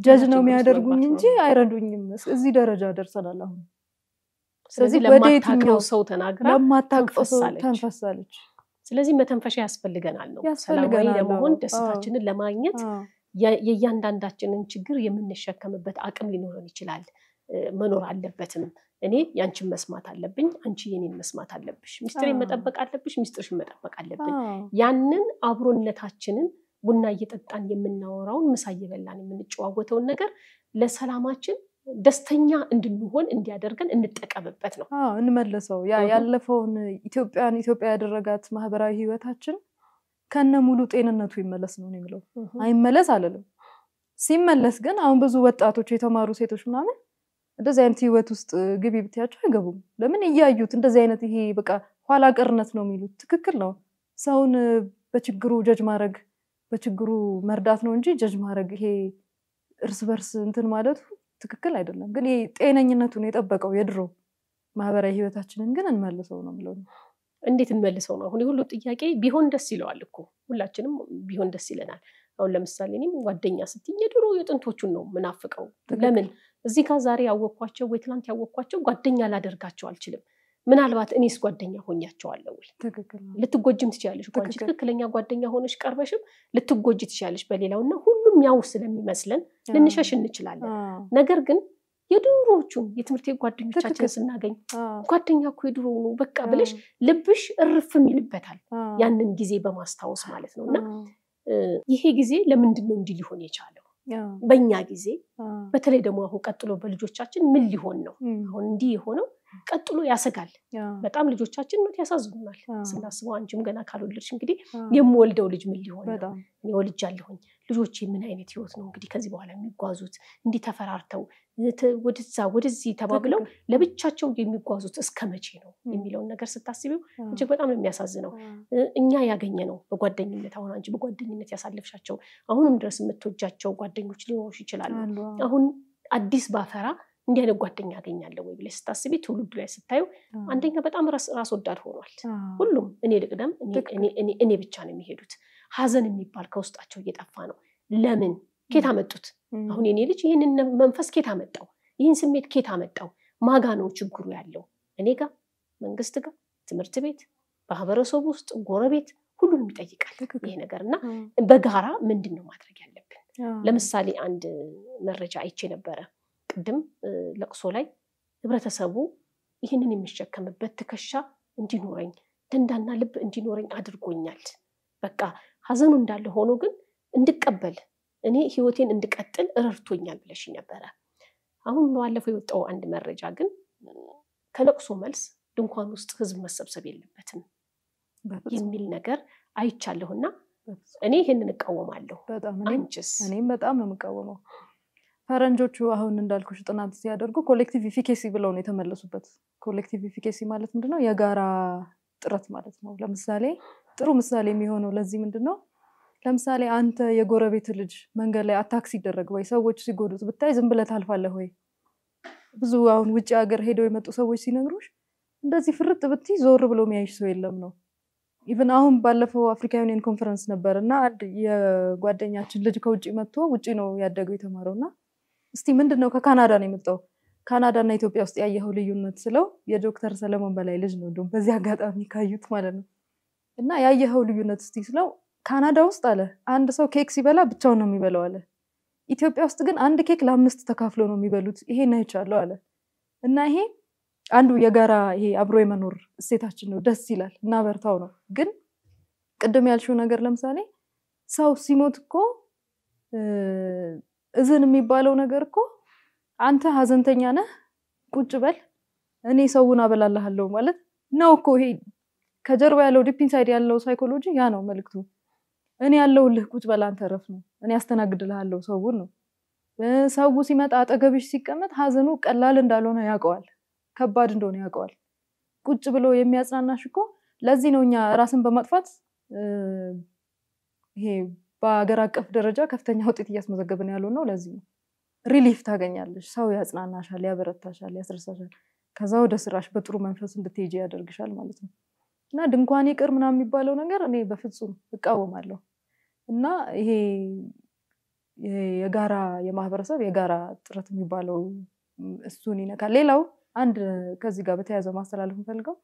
ጀጅ ነው የሚያደርጉኝ እንጂ አይረዱኝም። እዚህ ደረጃ ደርሰናል አሁን። ስለዚህ ለማታውቀው ሰው ተናግራ ለማታውቀው ሰው ተንፈሳለች። ስለዚህ መተንፈሻ ያስፈልገናል ነው ሰላማዊ ለመሆን ደስታችንን ለማግኘት የእያንዳንዳችንን ችግር የምንሸከምበት አቅም ሊኖረን ይችላል። መኖር አለበትም። እኔ ያንቺን መስማት አለብኝ፣ አንቺ የኔን መስማት አለብሽ፣ ሚስጥሬን መጠበቅ አለብሽ፣ ሚስጥርሽን መጠበቅ አለብን። ያንን አብሮነታችንን ቡና እየጠጣን የምናወራውን ምሳ እየበላን የምንጨዋወተውን ነገር ለሰላማችን ደስተኛ እንድንሆን እንዲያደርገን እንጠቀምበት ነው እንመለሰው። ያለፈውን ኢትዮጵያን ኢትዮጵያ ያደረጋት ማህበራዊ ህይወታችን ከነ ሙሉ ጤንነቱ ይመለስ ነው የሚለው። አይመለስ አለልም። ሲመለስ ግን አሁን ብዙ ወጣቶች የተማሩ ሴቶች ምናምን እንደዚህ አይነት ህይወት ውስጥ ግቢ ብትያቸው አይገቡም። ለምን እያዩት እንደዚህ አይነት ይሄ በቃ ኋላ ቀርነት ነው የሚሉት። ትክክል ነው። ሰውን በችግሩ ጀጅ ማድረግ በችግሩ መርዳት ነው እንጂ ጀጅ ማድረግ ይሄ እርስ በርስ እንትን ማለቱ ትክክል አይደለም። ግን ጤነኝነቱን የጠበቀው የድሮ ማህበራዊ ህይወታችንን ግን እንመልሰው ነው የምለው። እንዴት እንመልሰው ነው አሁን የሁሉ ጥያቄ። ቢሆን ደስ ይለዋል እኮ ሁላችንም ቢሆን ደስ ይለናል። አሁን ለምሳሌ እኔም ጓደኛ ስትኝ የድሮ የጥንቶቹን ነው ምናፍቀው። ለምን እዚህ ጋር ዛሬ ያወቅኳቸው ወይ ትላንት ያወቅኳቸው ጓደኛ ላደርጋቸው አልችልም። ምናልባት እኔስ ጓደኛ ሆኛቸዋለሁ ወይ? ልትጎጅም ትችላለች። ትችላለሽ። ትክክለኛ ጓደኛ ሆነች ቀርበሽም ልትጎጅ ትችላለች በሌላው እና ሁሉም ያው ስለሚመስለን ልንሸሽ እንችላለን። ነገር ግን የድሮዎቹን የትምህርት ጓደኞቻችን ስናገኝ ጓደኛ እኮ የድሮ ነው በቃ ብለሽ ልብሽ እርፍም ይልበታል። ያንን ጊዜ በማስታወስ ማለት ነው እና ይሄ ጊዜ ለምንድን ነው እንዲህ ሊሆን የቻለው? በእኛ ጊዜ በተለይ ደግሞ አሁን ቀጥሎ በልጆቻችን ምን ሊሆን ነው? አሁን እንዲህ የሆነው ቀጥሎ ያሰጋል። በጣም ልጆቻችን ነው ያሳዝኑናል ስናስበው። አንቺም ገና ካልወለድሽ እንግዲህ የምወልደው ልጅ ምን ሊሆን ነው? ወልጃለሁኝ ልጆቼ ምን አይነት ህይወት ነው እንግዲህ ከዚህ በኋላ የሚጓዙት? እንዲህ ተፈራርተው ወደዛ ወደዚህ ተባብለው ለብቻቸው የሚጓዙት እስከ መቼ ነው የሚለውን ነገር ስታስቢው እጅግ በጣም ነው የሚያሳዝነው። እኛ ያገኘ ነው በጓደኝነት አሁን አንቺ በጓደኝነት ያሳለፍሻቸው አሁንም ድረስ የምትወጃቸው ጓደኞች ሊኖሩሽ ይችላሉ። አሁን አዲስ ባፈራ እንዲህ አይነት ጓደኛ ያገኛለሁ ወይ ብለሽ ስታስቢ ትውልዱ ላይ ስታዩ አንደኛ በጣም ራስ ወዳድ ሆኗል። ሁሉም እኔ ልቅደም፣ እኔ ብቻ ነው የሚሄዱት። ሀዘን የሚባል ከውስጣቸው እየጠፋ ነው። ለምን ኬት አመጡት? አሁን የኔ ልጅ ይህንን መንፈስ ኬት አመጣው? ይህን ስሜት ኬት አመጣው? ማጋ ነው ችግሩ ያለው? እኔ ጋር፣ መንግስት ጋር፣ ትምህርት ቤት፣ ማህበረሰቡ ውስጥ፣ ጎረቤት፣ ሁሉንም ይጠይቃል ይሄ ነገር እና በጋራ ምንድን ነው ማድረግ ያለብን? ለምሳሌ አንድ መረጃ አይቼ ነበረ ቅድም ለቅሶ ላይ ህብረተሰቡ ይህንን የሚሸከምበት ትከሻ እንዲኖረኝ ደንዳና ልብ እንዲኖረኝ አድርጎኛል። በቃ ሀዘኑ እንዳለ ሆኖ ግን እንድቀበል እኔ ህይወቴን እንድቀጥል ረድቶኛል ብለሽ ነበረ። አሁን ባለፈው የወጣው አንድ መረጃ ግን ከለቅሶ መልስ ድንኳን ውስጥ ህዝብ መሰብሰብ የለበትም የሚል ነገር አይቻለሁና እኔ ይህንን እቃወማለሁ። አንቺስ? እኔም በጣም ነው የምቃወመው። ፈረንጆቹ አሁን እንዳልኩሽ ጥናት ሲያደርጉ ኮሌክቲቭ ኢፊኬሲ ብለው ነው የተመለሱበት። ኮሌክቲቭ ኢፊኬሲ ማለት ምንድነው? የጋራ ጥረት ማለት ነው። ለምሳሌ ጥሩ ምሳሌ የሚሆነው ለዚህ ምንድን ነው? ለምሳሌ አንተ የጎረቤት ልጅ መንገድ ላይ አታክ ሲደረግ ወይ ሰዎች ሲጎዱት ብታይ ዝም ብለህ ታልፋለህ ወይ? ብዙ አሁን ውጭ ሀገር ሄደው የመጡ ሰዎች ሲነግሩሽ እንደዚህ ፍርጥ ብትይ ዞር ብሎ የሚያይሽ ሰው የለም ነው። ኢቨን አሁን ባለፈው አፍሪካ ዩኒየን ኮንፈረንስ ነበር እና አንድ የጓደኛችን ልጅ ከውጭ መጥቶ ውጭ ነው ያደገው የተማረው እና እስቲ ምንድን ነው ከካናዳ ነው የመጣው ካናዳ እና ኢትዮጵያ ውስጥ ያየኸው ልዩነት ስለው የዶክተር ሰለሞን በላይ ልጅ ነው። እንደውም በዚህ አጋጣሚ ካዩት ማለት ነው እና ያየኸው ልዩነት እስቲ ስለው ካናዳ ውስጥ አለ አንድ ሰው ኬክ ሲበላ ብቻውን ነው የሚበላው አለ። ኢትዮጵያ ውስጥ ግን አንድ ኬክ ለአምስት ተካፍሎ ነው የሚበሉት። ይሄ ናይቻለሁ አለ እና ይሄ አንዱ የጋራ ይሄ አብሮ የመኖር እሴታችን ነው። ደስ ይላል እና በርታው ነው። ግን ቅድም ያልሽው ነገር ለምሳሌ ሰው ሲሞት እኮ እዝን የሚባለው ነገር እኮ አንተ ሀዘንተኛ ነህ ቁጭ በል እኔ ሰውን አበላልሃለሁ ማለት ነው እኮ ይሄ ከጀርባ ያለው ዲፕ ኢንሳይድ ያለው ሳይኮሎጂ ያ ነው መልክቱ። እኔ ያለሁልህ ቁጭ በል አንተ ረፍ ነው። እኔ ያስተናግድልለው ሰውን ነው። ሰው ሲመጣ አጠገብሽ ሲቀመጥ ሀዘኑ ቀላል እንዳልሆነ ያውቀዋል፣ ከባድ እንደሆነ ያውቀዋል። ቁጭ ብሎ የሚያጽናናሽ እኮ ለዚህ ነው እኛ ራስን በማጥፋት ይሄ በሀገር አቀፍ ደረጃ ከፍተኛ ውጤት እያስመዘገብን ያለው ነው። ለዚህ ነው ሪሊፍ ታገኛለሽ። ሰው ያጽናናሻል፣ ያበረታሻል፣ ያስረሳሻል። ከዛ ወደ ስራሽ በጥሩ መንፈስ እንድትሄጂ ያደርግሻል ማለት ነው። እና ድንኳን ይቅር ምናምን የሚባለው ነገር እኔ በፍጹም እቃወማለሁ። እና ይሄ የጋራ የማህበረሰብ የጋራ ጥረት የሚባለው እሱን ይነካል። ሌላው አንድ ከዚህ ጋር በተያያዘ ማስተላለፍ የምፈልገው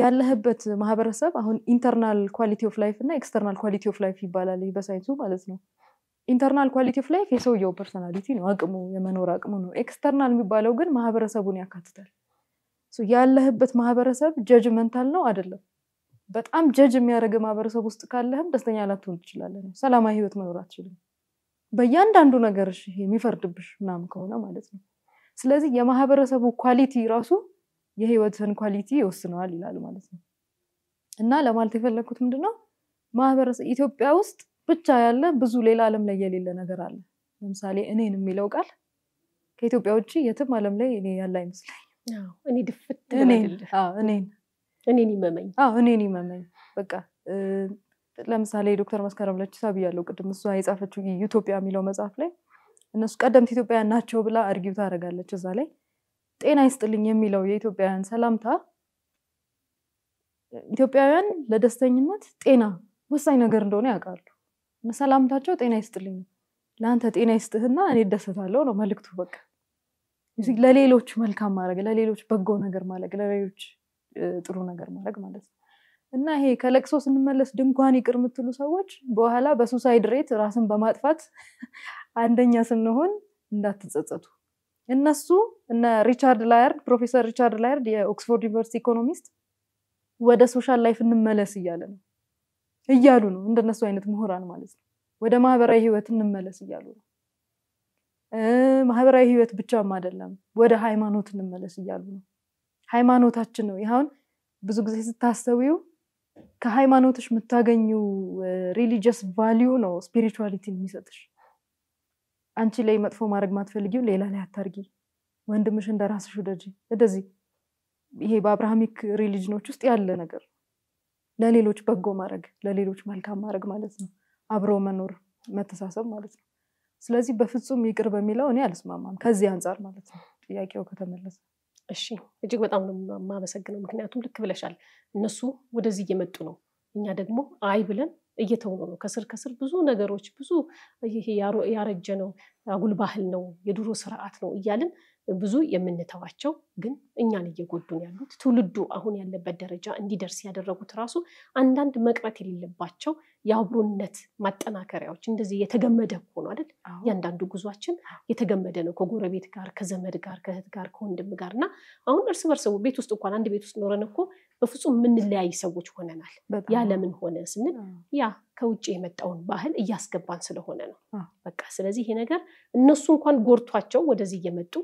ያለህበት ማህበረሰብ አሁን ኢንተርናል ኳሊቲ ኦፍ ላይፍ እና ኤክስተርናል ኳሊቲ ኦፍ ላይፍ ይባላል በሳይንሱ ማለት ነው። ኢንተርናል ኳሊቲ ኦፍ ላይፍ የሰውየው ፐርሶናሊቲ ነው፣ አቅሙ የመኖር አቅሙ ነው። ኤክስተርናል የሚባለው ግን ማህበረሰቡን ያካትታል። ያለህበት ማህበረሰብ ጀጅመንታል ነው አይደለም። በጣም ጀጅ የሚያደርግ ማህበረሰብ ውስጥ ካለህም ደስተኛ ላትሆን ትችላለህ። ሰላማዊ ህይወት መኖር አትችልም። በእያንዳንዱ ነገር የሚፈርድብሽ ምናምን ከሆነ ማለት ነው። ስለዚህ የማህበረሰቡ ኳሊቲ ራሱ የህይወትን ኳሊቲ ይወስነዋል ይላል ማለት ነው። እና ለማለት የፈለግኩት ምንድነው ማህበረሰብ ኢትዮጵያ ውስጥ ብቻ ያለ ብዙ ሌላ ዓለም ላይ የሌለ ነገር አለ። ለምሳሌ እኔን የሚለው ቃል ከኢትዮጵያ ውጭ የትም ዓለም ላይ እኔ ያለ አይመስለኝ እኔ ድፍት እኔን እኔን ይመመኝ እኔን ይመመኝ በቃ ለምሳሌ ዶክተር መስከረም ለቺሳ ብያለሁ ቅድም እሷ የጻፈችው ዩቶፒያ የሚለው መጽሐፍ ላይ እነሱ ቀደምት ኢትዮጵያውያን ናቸው ብላ አርጊው ታደርጋለች። እዛ ላይ ጤና ይስጥልኝ የሚለው የኢትዮጵያውያን ሰላምታ ኢትዮጵያውያን ለደስተኝነት ጤና ወሳኝ ነገር እንደሆነ ያውቃሉ። ሰላምታቸው ጤና ይስጥልኝ፣ ለአንተ ጤና ይስጥህና እኔ እደሰታለሁ ነው መልክቱ በቃ ለሌሎች መልካም ማድረግ፣ ለሌሎች በጎ ነገር ማድረግ፣ ለሌሎች ጥሩ ነገር ማድረግ ማለት ነው እና ይሄ ከለቅሶ ስንመለስ ድንኳን ይቅር የምትሉ ሰዎች በኋላ በሱሳይድ ሬት ራስን በማጥፋት <laughs> አንደኛ ስንሆን እንዳትጸጸቱ። እነሱ እነ ሪቻርድ ላያርድ ፕሮፌሰር ሪቻርድ ላያርድ የኦክስፎርድ ዩኒቨርሲቲ ኢኮኖሚስት ወደ ሶሻል ላይፍ እንመለስ እያለ ነው እያሉ ነው። እንደነሱ አይነት ምሁራን ማለት ነው። ወደ ማህበራዊ ህይወት እንመለስ እያሉ ነው። ማህበራዊ ህይወት ብቻም አይደለም፣ ወደ ሃይማኖት እንመለስ እያሉ ነው። ሃይማኖታችን ነው ይሁን። ብዙ ጊዜ ስታሰቢው ከሃይማኖቶች የምታገኙ ሪሊጂየስ ቫሊዩ ነው ስፒሪቹዋሊቲ የሚሰጥሽ። አንቺ ላይ መጥፎ ማድረግ ማትፈልጊው ሌላ ላይ አታርጊ፣ ወንድምሽ እንደ ራስሽ ውደጂ። እንደዚህ ይሄ በአብርሃሚክ ሪሊጅኖች ውስጥ ያለ ነገር ለሌሎች በጎ ማድረግ፣ ለሌሎች መልካም ማድረግ ማለት ነው። አብሮ መኖር መተሳሰብ ማለት ነው። ስለዚህ በፍጹም ይቅር በሚለው እኔ አልስማማም። ከዚህ አንጻር ማለት ነው ጥያቄው ከተመለሰ። እሺ፣ እጅግ በጣም ነው የማመሰግነው። ምክንያቱም ልክ ብለሻል። እነሱ ወደዚህ እየመጡ ነው፣ እኛ ደግሞ አይ ብለን እየተውኑ ነው። ከስር ከስር ብዙ ነገሮች ብዙ ይሄ ያረጀ ነው፣ አጉል ባህል ነው፣ የድሮ ስርዓት ነው እያልን ብዙ የምንተዋቸው ግን እኛን እየጎዱን ያሉት ትውልዱ አሁን ያለበት ደረጃ እንዲደርስ ያደረጉት ራሱ አንዳንድ መቅረት የሌለባቸው የአብሮነት ማጠናከሪያዎች እንደዚህ የተገመደ እኮ ነው አይደል? እያንዳንዱ ጉዟችን የተገመደ ነው፣ ከጎረቤት ጋር፣ ከዘመድ ጋር፣ ከእህት ጋር፣ ከወንድም ጋር እና አሁን እርስ በርስ ቤት ውስጥ እንኳን አንድ ቤት ውስጥ ኖረን እኮ በፍጹም የምንለያይ ሰዎች ሆነናል። ያ ለምን ሆነ ስንል ያ ከውጭ የመጣውን ባህል እያስገባን ስለሆነ ነው። በቃ ስለዚህ ይሄ ነገር እነሱ እንኳን ጎርቷቸው ወደዚህ እየመጡ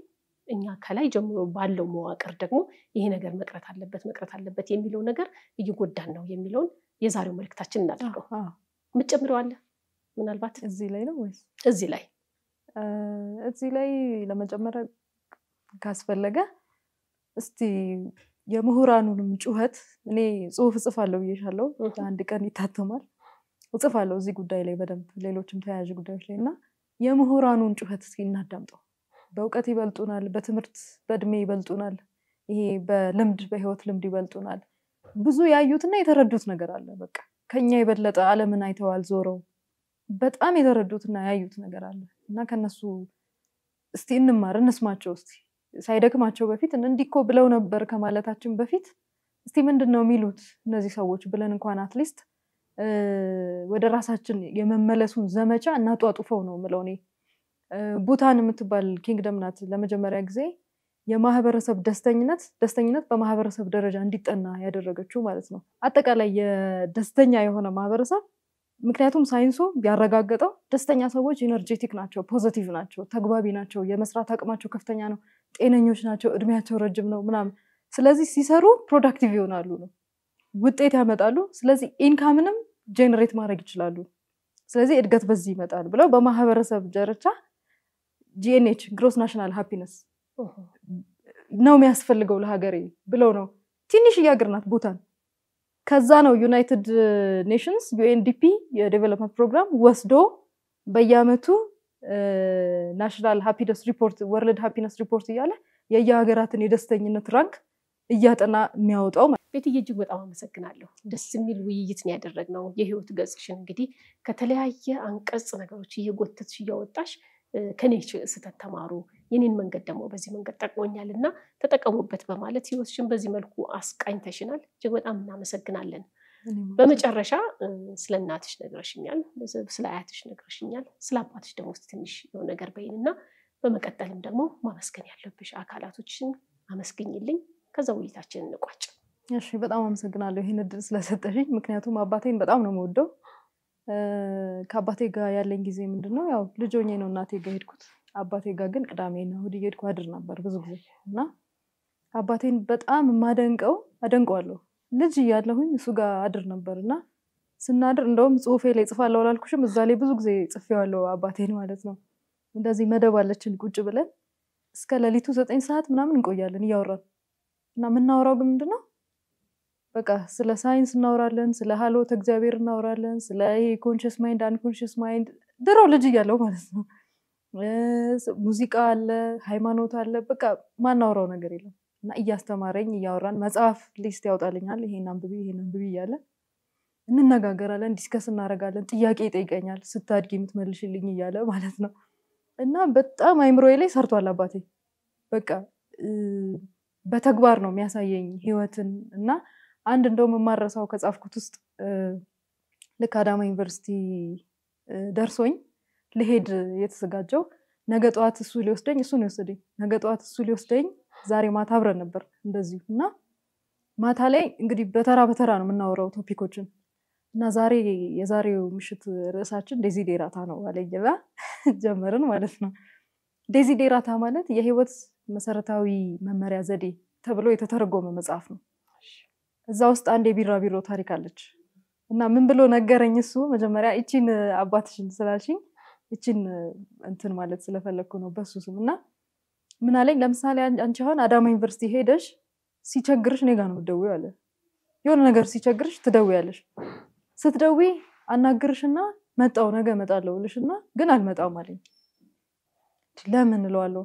እኛ ከላይ ጀምሮ ባለው መዋቅር ደግሞ ይሄ ነገር መቅረት አለበት መቅረት አለበት የሚለው ነገር እየጎዳን ነው የሚለውን የዛሬው መልእክታችን እናደርገው። የምትጨምረው አለ ምናልባት እዚህ ላይ ነው ወይስ እዚህ ላይ እዚህ ላይ ለመጨመር ካስፈለገ እስቲ የምሁራኑንም ጩኸት እኔ ጽሁፍ እጽፋለሁ ብዬሻለሁ። አንድ ቀን ይታተማል። እጽፋለሁ እዚህ ጉዳይ ላይ በደንብ ሌሎችም ተያያዥ ጉዳዮች ላይ እና የምሁራኑን ጩኸት እስኪ እናዳምጠው። በእውቀት ይበልጡናል፣ በትምህርት በእድሜ ይበልጡናል፣ ይሄ በልምድ በህይወት ልምድ ይበልጡናል። ብዙ ያዩትና የተረዱት ነገር አለ። በቃ ከኛ የበለጠ ዓለምን አይተዋል ዞረው በጣም የተረዱትና ያዩት ነገር አለ እና ከነሱ እስቲ እንማር እንስማቸው እስቲ ሳይደክማቸው በፊት እንዲኮ ብለው ነበር ከማለታችን በፊት እስቲ ምንድን ነው የሚሉት እነዚህ ሰዎች ብለን እንኳን አትሊስት ወደ ራሳችን የመመለሱን ዘመቻ እናጧጡፈው ነው ምለው እኔ። ቡታን የምትባል ኪንግደም ናት። ለመጀመሪያ ጊዜ የማህበረሰብ ደስተኝነት ደስተኝነት በማህበረሰብ ደረጃ እንዲጠና ያደረገችው ማለት ነው። አጠቃላይ የደስተኛ የሆነ ማህበረሰብ ምክንያቱም ሳይንሱ ያረጋገጠው ደስተኛ ሰዎች ኢነርጄቲክ ናቸው፣ ፖዘቲቭ ናቸው፣ ተግባቢ ናቸው፣ የመስራት አቅማቸው ከፍተኛ ነው፣ ጤነኞች ናቸው፣ እድሜያቸው ረጅም ነው ምናምን። ስለዚህ ሲሰሩ ፕሮዳክቲቭ ይሆናሉ ነው፣ ውጤት ያመጣሉ። ስለዚህ ኢንካምንም ጄኔሬት ማድረግ ይችላሉ። ስለዚህ እድገት በዚህ ይመጣል ብለው በማህበረሰብ ደረጃ ጂኤንኤች ግሮስ ናሽናል ሃፒነስ ነው የሚያስፈልገው ለሀገሬ ብለው ነው። ትንሽ ሀገር ናት ቡታን። ከዛ ነው ዩናይትድ ኔሽንስ ዩኤንዲፒ የዴቨሎፕመንት ፕሮግራም ወስዶ በየአመቱ ናሽናል ሃፒነስ ሪፖርት ወርልድ ሃፒነስ ሪፖርት እያለ የየሀገራትን የደስተኝነት ራንክ እያጠና የሚያወጣው ቤትዬ፣ እጅግ በጣም አመሰግናለሁ። ደስ የሚል ውይይት ነው ያደረግነው። የህይወት ገጽሽን እንግዲህ ከተለያየ አንቀጽ ነገሮች እየጎተትሽ እያወጣሽ ከኔ ስህተት ተማሩ፣ የኔን መንገድ ደግሞ በዚህ መንገድ ጠቅሞኛል እና ተጠቀሙበት በማለት ህይወትሽን በዚህ መልኩ አስቃኝተሽናል። እጅግ በጣም እናመሰግናለን። በመጨረሻ ስለ እናትሽ ነግረሽኛል፣ ስለ አያትሽ ነግረሽኛል። ስለ አባትሽ ደግሞ ትንሽ የሆነ ነገር በይን እና በመቀጠልም ደግሞ ማመስገን ያለብሽ አካላቶችን አመስግኝልኝ፣ ከዛ ውይታችን እንቋጭ። እሺ፣ በጣም አመሰግናለሁ ይህን እድል ስለሰጠሽኝ፣ ምክንያቱም አባቴን በጣም ነው የምወደው ከአባቴ ጋር ያለኝ ጊዜ ምንድነው ያው ልጅ ነው እናቴ ጋር ሄድኩት። አባቴ ጋር ግን ነው እሑድ እየሄድኩ አድር ነበር ብዙ ጊዜ እና አባቴን በጣም የማደንቀው አደንቀዋለሁ። ልጅ እያለሁኝ እሱ ጋር አድር ነበር እና ስናድር እንደውም ጽሁፌ ላይ ጽፋለሁ አላልኩሽም? እዛ ላይ ብዙ ጊዜ ጽፌዋለሁ አባቴን ማለት ነው። እንደዚህ መደብ አለችን ቁጭ ብለን እስከ ሌሊቱ ዘጠኝ ሰዓት ምናምን እንቆያለን እያወራን እና የምናወራው ግን ምንድነው ነው በቃ ስለ ሳይንስ እናወራለን፣ ስለ ሀሎት እግዚአብሔር እናወራለን፣ ስለ ኮንሽስ ማይንድ አንኮንሽስ ማይንድ ድሮ ልጅ እያለው ማለት ነው። ሙዚቃ አለ፣ ሃይማኖት አለ፣ በቃ ማናወራው ነገር የለም። እና እያስተማረኝ እያወራን መጽሐፍ ሊስት ያውጣልኛል፣ ይሄን አንብቢ፣ ይሄን አንብቢ እያለ እንነጋገራለን፣ ዲስከስ እናደርጋለን፣ ጥያቄ ይጠይቀኛል፣ ስታድጊ የምትመልሽልኝ እያለ ማለት ነው። እና በጣም አይምሮዬ ላይ ሰርቷል አባቴ። በቃ በተግባር ነው የሚያሳየኝ ህይወትን እና አንድ እንደውም የማረሳው ከጻፍኩት ውስጥ ልክ አዳማ ዩኒቨርሲቲ ደርሶኝ ልሄድ የተዘጋጀው ነገ ጠዋት እሱ ሊወስደኝ እሱ ነው የወሰደኝ። ነገ ጠዋት እሱ ሊወስደኝ ዛሬ ማታ አብረን ነበር እንደዚሁ እና ማታ ላይ እንግዲህ በተራ በተራ ነው የምናወራው ቶፒኮችን እና ዛሬ የዛሬው ምሽት ርዕሳችን ዴዚ ዴራታ ነው አለኝና ጀመርን ማለት ነው። ዴዚ ዴራታ ማለት የህይወት መሰረታዊ መመሪያ ዘዴ ተብሎ የተተረጎመ መጽሐፍ ነው። እዛ ውስጥ አንድ የቢራቢሮ ታሪክ አለች እና ምን ብሎ ነገረኝ እሱ መጀመሪያ እቺን አባትሽን ስላልሽኝ እቺን እንትን ማለት ስለፈለግኩ ነው በሱ ስም እና ምን አለኝ ለምሳሌ አንቺ አሁን አዳማ ዩኒቨርሲቲ ሄደሽ ሲቸግርሽ እኔ ጋ ነው የምትደውይው አለ የሆነ ነገር ሲቸግርሽ ትደውያለሽ ስትደዊ አናግርሽና መጣው ነገ እመጣለሁ ግን አልመጣም አለኝ ለምን እለዋለሁ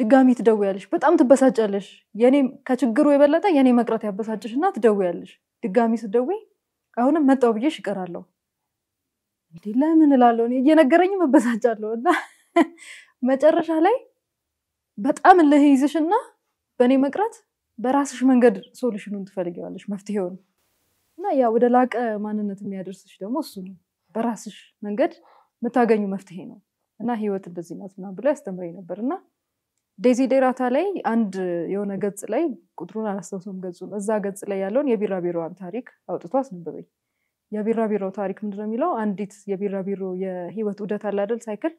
ድጋሚ ትደውያለሽ፣ በጣም ትበሳጫለሽ። የኔ ከችግሩ የበለጠ የኔ መቅረት ያበሳጭሽ እና ትደውያለሽ። ድጋሚ ስደዌ አሁንም መጣው ብዬሽ እቀራለሁ። ለምን እላለሁ እኔ እየነገረኝ መበሳጫለሁ። እና <laughs> መጨረሻ ላይ በጣም እልህ ይዝሽ እና በእኔ መቅረት በራስሽ መንገድ ሶሉሽኑን ትፈልጊዋለሽ፣ መፍትሄውን እና ያ ወደ ላቀ ማንነት የሚያደርስሽ ደግሞ እሱ ነው። በራስሽ መንገድ የምታገኙ መፍትሄ ነው እና ህይወት እንደዚህ ናት ምናምን ብሎ ያስተምረኝ ነበር እና ዴዚዴራታ ላይ አንድ የሆነ ገጽ ላይ ቁጥሩን አላስታውሰውም ገጹ እዛ ገጽ ላይ ያለውን የቢራቢሮዋን ታሪክ አውጥቶ አስነበበኝ። የቢራቢሮ ታሪክ ምንድነው የሚለው? አንዲት የቢራቢሮ የህይወት ውደት አለ አይደል? ሳይክል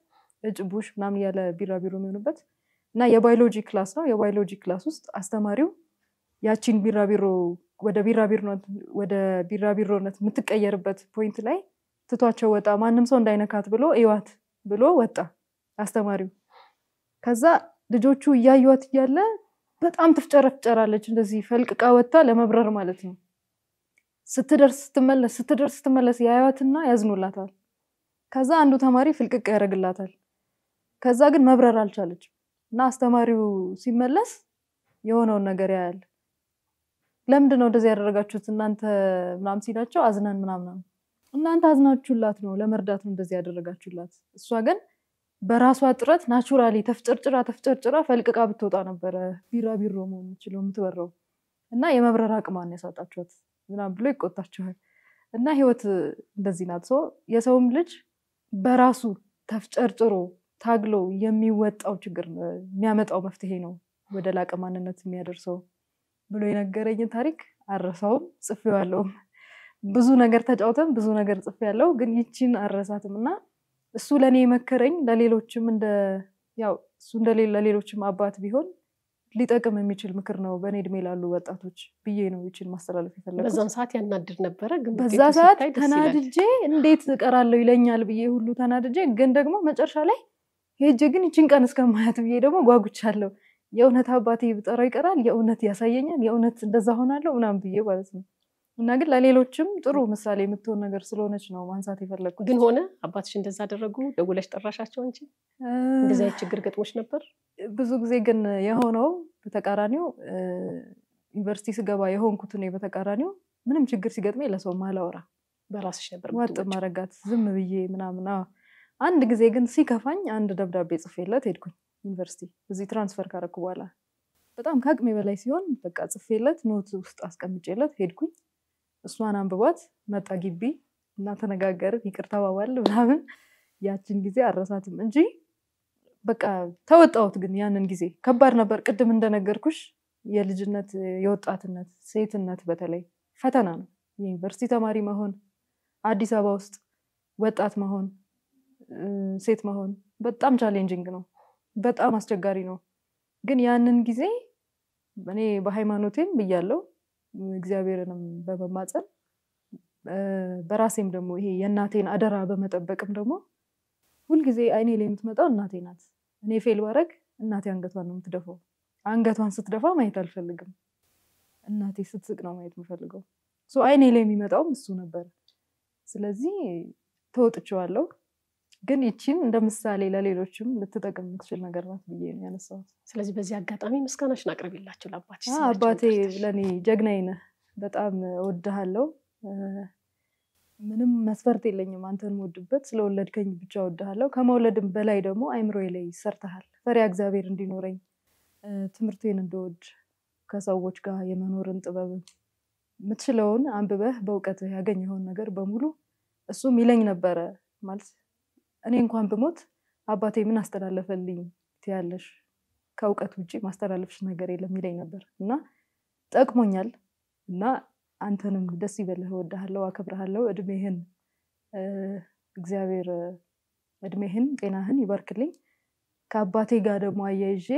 ቡሽ ምናምን ያለ ቢራቢሮ የሚሆንበት እና የባዮሎጂ ክላስ ነው። የባዮሎጂ ክላስ ውስጥ አስተማሪው ያቺን ቢራቢሮ ወደ ቢራቢሮነት የምትቀየርበት ፖይንት ላይ ትቷቸው ወጣ። ማንም ሰው እንዳይነካት ብሎ እዋት ብሎ ወጣ አስተማሪው ከዛ ልጆቹ እያዩት እያለ በጣም ትፍጨረፍጨራለች። እንደዚህ ፈልቅቃ ወጥታ ለመብረር ማለት ነው። ስትደርስ ስትመለስ ስትደርስ ስትመለስ ያዩትና ያዝኑላታል። ከዛ አንዱ ተማሪ ፍልቅቅ ያደርግላታል። ከዛ ግን መብረር አልቻለችም እና አስተማሪው ሲመለስ የሆነውን ነገር ያያል። ለምንድን ነው እንደዚህ ያደረጋችሁት እናንተ ምናምን ሲላቸው አዝነን ምናምን እናንተ አዝናችሁላት ነው ለመርዳት ነው እንደዚህ ያደረጋችሁላት። እሷ ግን በራሷ ጥረት ናቹራሊ ተፍጨርጭራ ተፍጨርጭራ ፈልቅቃ ብትወጣ ነበረ ቢራቢሮ መሆን የምችለው የምትበረው እና የመብረር አቅማን ያሳጣችኋት ምናምን ብሎ ይቆጣችኋል። እና ህይወት እንደዚህ ናት። ሰው የሰውም ልጅ በራሱ ተፍጨርጭሮ ታግሎ የሚወጣው ችግር የሚያመጣው መፍትሄ ነው ወደ ላቀ ማንነት የሚያደርሰው ብሎ የነገረኝን ታሪክ አረሳውም፣ ጽፌዋለሁም። ብዙ ነገር ተጫውተን ብዙ ነገር ጽፌያለሁ፣ ግን ይቺን አረሳትም እና እሱ ለእኔ የመከረኝ ለሌሎችም እንደ ያው እሱ ለሌሎችም አባት ቢሆን ሊጠቅም የሚችል ምክር ነው በእኔ እድሜ ላሉ ወጣቶች ብዬ ነው ይችን ማስተላለፍ የፈለኩት። ሰዓት ያናድድ ነበረ። በዛ ሰዓት ተናድጄ እንዴት እቀራለሁ ይለኛል ብዬ ሁሉ ተናድጄ፣ ግን ደግሞ መጨረሻ ላይ ሄጄ ግን ይችን ቀን እስከማያት ብዬ ደግሞ ጓጉቻለሁ። የእውነት አባቴ ብጠራው ይቀራል፣ የእውነት ያሳየኛል፣ የእውነት እንደዛ ሆናለሁ ምናምን ብዬ ማለት ነው። እና ግን ለሌሎችም ጥሩ ምሳሌ የምትሆን ነገር ስለሆነች ነው ማንሳት የፈለግኩት። ግን ሆነ አባትሽ እንደዛ አደረጉ? ደውለሽ ጠራሻቸው እንጂ እንደዚህ ችግር ገጥሞች ነበር? ብዙ ጊዜ ግን የሆነው በተቃራኒው ዩኒቨርሲቲ ስገባ የሆንኩት እኔ በተቃራኒው ምንም ችግር ሲገጥመኝ ለሰው ማላወራ በራስሽ ነበር ዋጥ ማረጋት ዝም ብዬ ምናምን። አንድ ጊዜ ግን ሲከፋኝ አንድ ደብዳቤ ጽፌለት ሄድኩኝ ዩኒቨርሲቲ እዚህ ትራንስፈር ካረኩ በኋላ በጣም ከአቅሜ በላይ ሲሆን በቃ ጽፌለት ኖት ውስጥ አስቀምጬለት ሄድኩኝ። እሷን አንብቧት መጣ ግቢ እና ተነጋገርን፣ ይቅር ተባባል ምናምን። ያችን ጊዜ አረሳትም እንጂ በቃ ተወጣሁት። ግን ያንን ጊዜ ከባድ ነበር። ቅድም እንደነገርኩሽ የልጅነት የወጣትነት ሴትነት በተለይ ፈተና ነው። የዩኒቨርሲቲ ተማሪ መሆን፣ አዲስ አበባ ውስጥ ወጣት መሆን፣ ሴት መሆን በጣም ቻሌንጂንግ ነው። በጣም አስቸጋሪ ነው። ግን ያንን ጊዜ እኔ በሃይማኖቴም ብያለው እግዚአብሔርንም በመማፀን በራሴም ደግሞ ይሄ የእናቴን አደራ በመጠበቅም ደግሞ ሁልጊዜ አይኔ ላይ የምትመጣው እናቴ ናት። እኔ ፌል ባረግ እናቴ አንገቷን ነው የምትደፋው። አንገቷን ስትደፋ ማየት አልፈልግም። እናቴ ስትስቅ ነው ማየት የምፈልገው። አይኔ ላይ የሚመጣውም እሱ ነበር። ስለዚህ ተወጥቼዋለሁ። ግን ይቺን እንደ ምሳሌ ለሌሎችም ልትጠቅም የምትችል ነገር ናት ብዬ ነው ያነሳሁት። ስለዚህ በዚህ አጋጣሚ ምስጋናሽን አቅርቢላቸው ለአባት። አባቴ ለእኔ ጀግናዬ ነህ፣ በጣም እወድሃለሁ። ምንም መስፈርት የለኝም አንተን ወድበት ስለወለድከኝ ብቻ እወድሃለሁ። ከመውለድም በላይ ደግሞ አይምሮ ላይ ሰርተሃል። ፈሪያ እግዚአብሔር እንዲኖረኝ ትምህርቴን እንደወድ ከሰዎች ጋር የመኖርን ጥበብ የምትችለውን አንብበህ በእውቀት ያገኘኸውን ነገር በሙሉ እሱም ይለኝ ነበረ ማለት እኔ እንኳን ብሞት አባቴ ምን አስተላለፈልኝ ትያለሽ፣ ከእውቀት ውጭ ማስተላለፍሽ ነገር የለም ይለኝ ነበር እና ጠቅሞኛል። እና አንተንም ደስ ይበልህ፣ እወድሃለሁ፣ አከብረሃለሁ። እድሜህን እግዚአብሔር እድሜህን ጤናህን ይባርክልኝ። ከአባቴ ጋር ደግሞ አያይዤ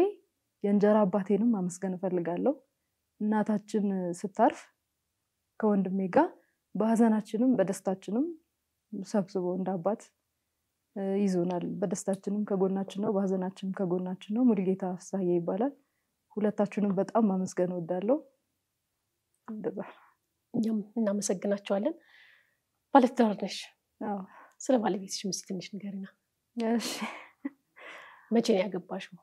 የእንጀራ አባቴንም አመስገን እፈልጋለሁ። እናታችን ስታርፍ ከወንድሜ ጋር በሀዘናችንም በደስታችንም ሰብስቦ እንደ አባት ይዞናል። በደስታችንም ከጎናችን ነው፣ በሀዘናችንም ከጎናችን ነው። ሙሉጌታ ፍስሀዬ ይባላል። ሁለታችሁንም በጣም ማመስገን እወዳለሁ። እኛም እናመሰግናቸዋለን። ባለትዳር ነሽ? ስለ ባለቤትሽ ምስኪ ትንሽ ንገሪና። መቼ ነው ያገባሽው?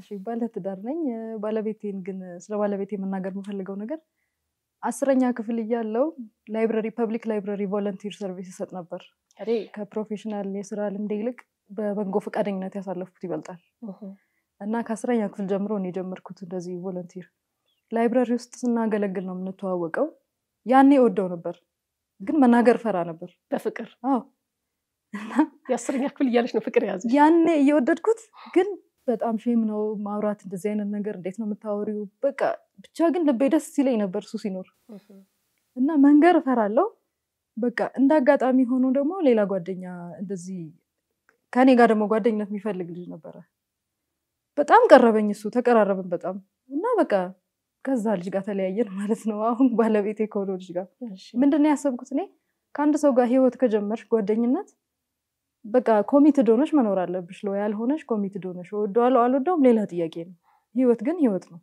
እሺ ባለትዳር ነኝ። ባለቤቴን ግን ስለ ባለቤቴ መናገር የምፈልገው ነገር አስረኛ ክፍል እያለው ላይብረሪ ፐብሊክ ላይብረሪ ቮለንቲር ሰርቪስ ይሰጥ ነበር እኔ ከፕሮፌሽናል የስራ ልምድ ይልቅ በበጎ ፈቃደኝነት ያሳለፍኩት ይበልጣል እና ከአስረኛ ክፍል ጀምሮ እኔ የጀመርኩት። እንደዚህ ቮለንቲር ላይብራሪ ውስጥ ስናገለግል ነው የምንተዋወቀው። ያኔ ወደው ነበር፣ ግን መናገር ፈራ ነበር። በፍቅር የአስረኛ ክፍል እያለች ነው ፍቅር የያዘ ያኔ እየወደድኩት፣ ግን በጣም ሼም ነው ማውራት። እንደዚህ አይነት ነገር እንዴት ነው የምታወሪው? በቃ ብቻ ግን ልቤ ደስ ሲለኝ ነበር እሱ ሲኖር እና መንገር እፈራለሁ በቃ እንደ አጋጣሚ ሆኖ ደግሞ ሌላ ጓደኛ እንደዚህ ከእኔ ጋር ደግሞ ጓደኝነት የሚፈልግ ልጅ ነበረ። በጣም ቀረበኝ እሱ፣ ተቀራረብን በጣም እና በቃ ከዛ ልጅ ጋር ተለያየን ማለት ነው። አሁን ባለቤቴ ከሆነ ልጅ ጋር ምንድን ነው ያሰብኩት እኔ ከአንድ ሰው ጋር ህይወት ከጀመርሽ ጓደኝነት በቃ ኮሚትድ ሆነሽ መኖር አለብሽ። ሎያል ሆነሽ ኮሚትድ ሆነሽ ወደዋለው አልወደውም ሌላ ጥያቄ ነው። ህይወት ግን ህይወት ነው።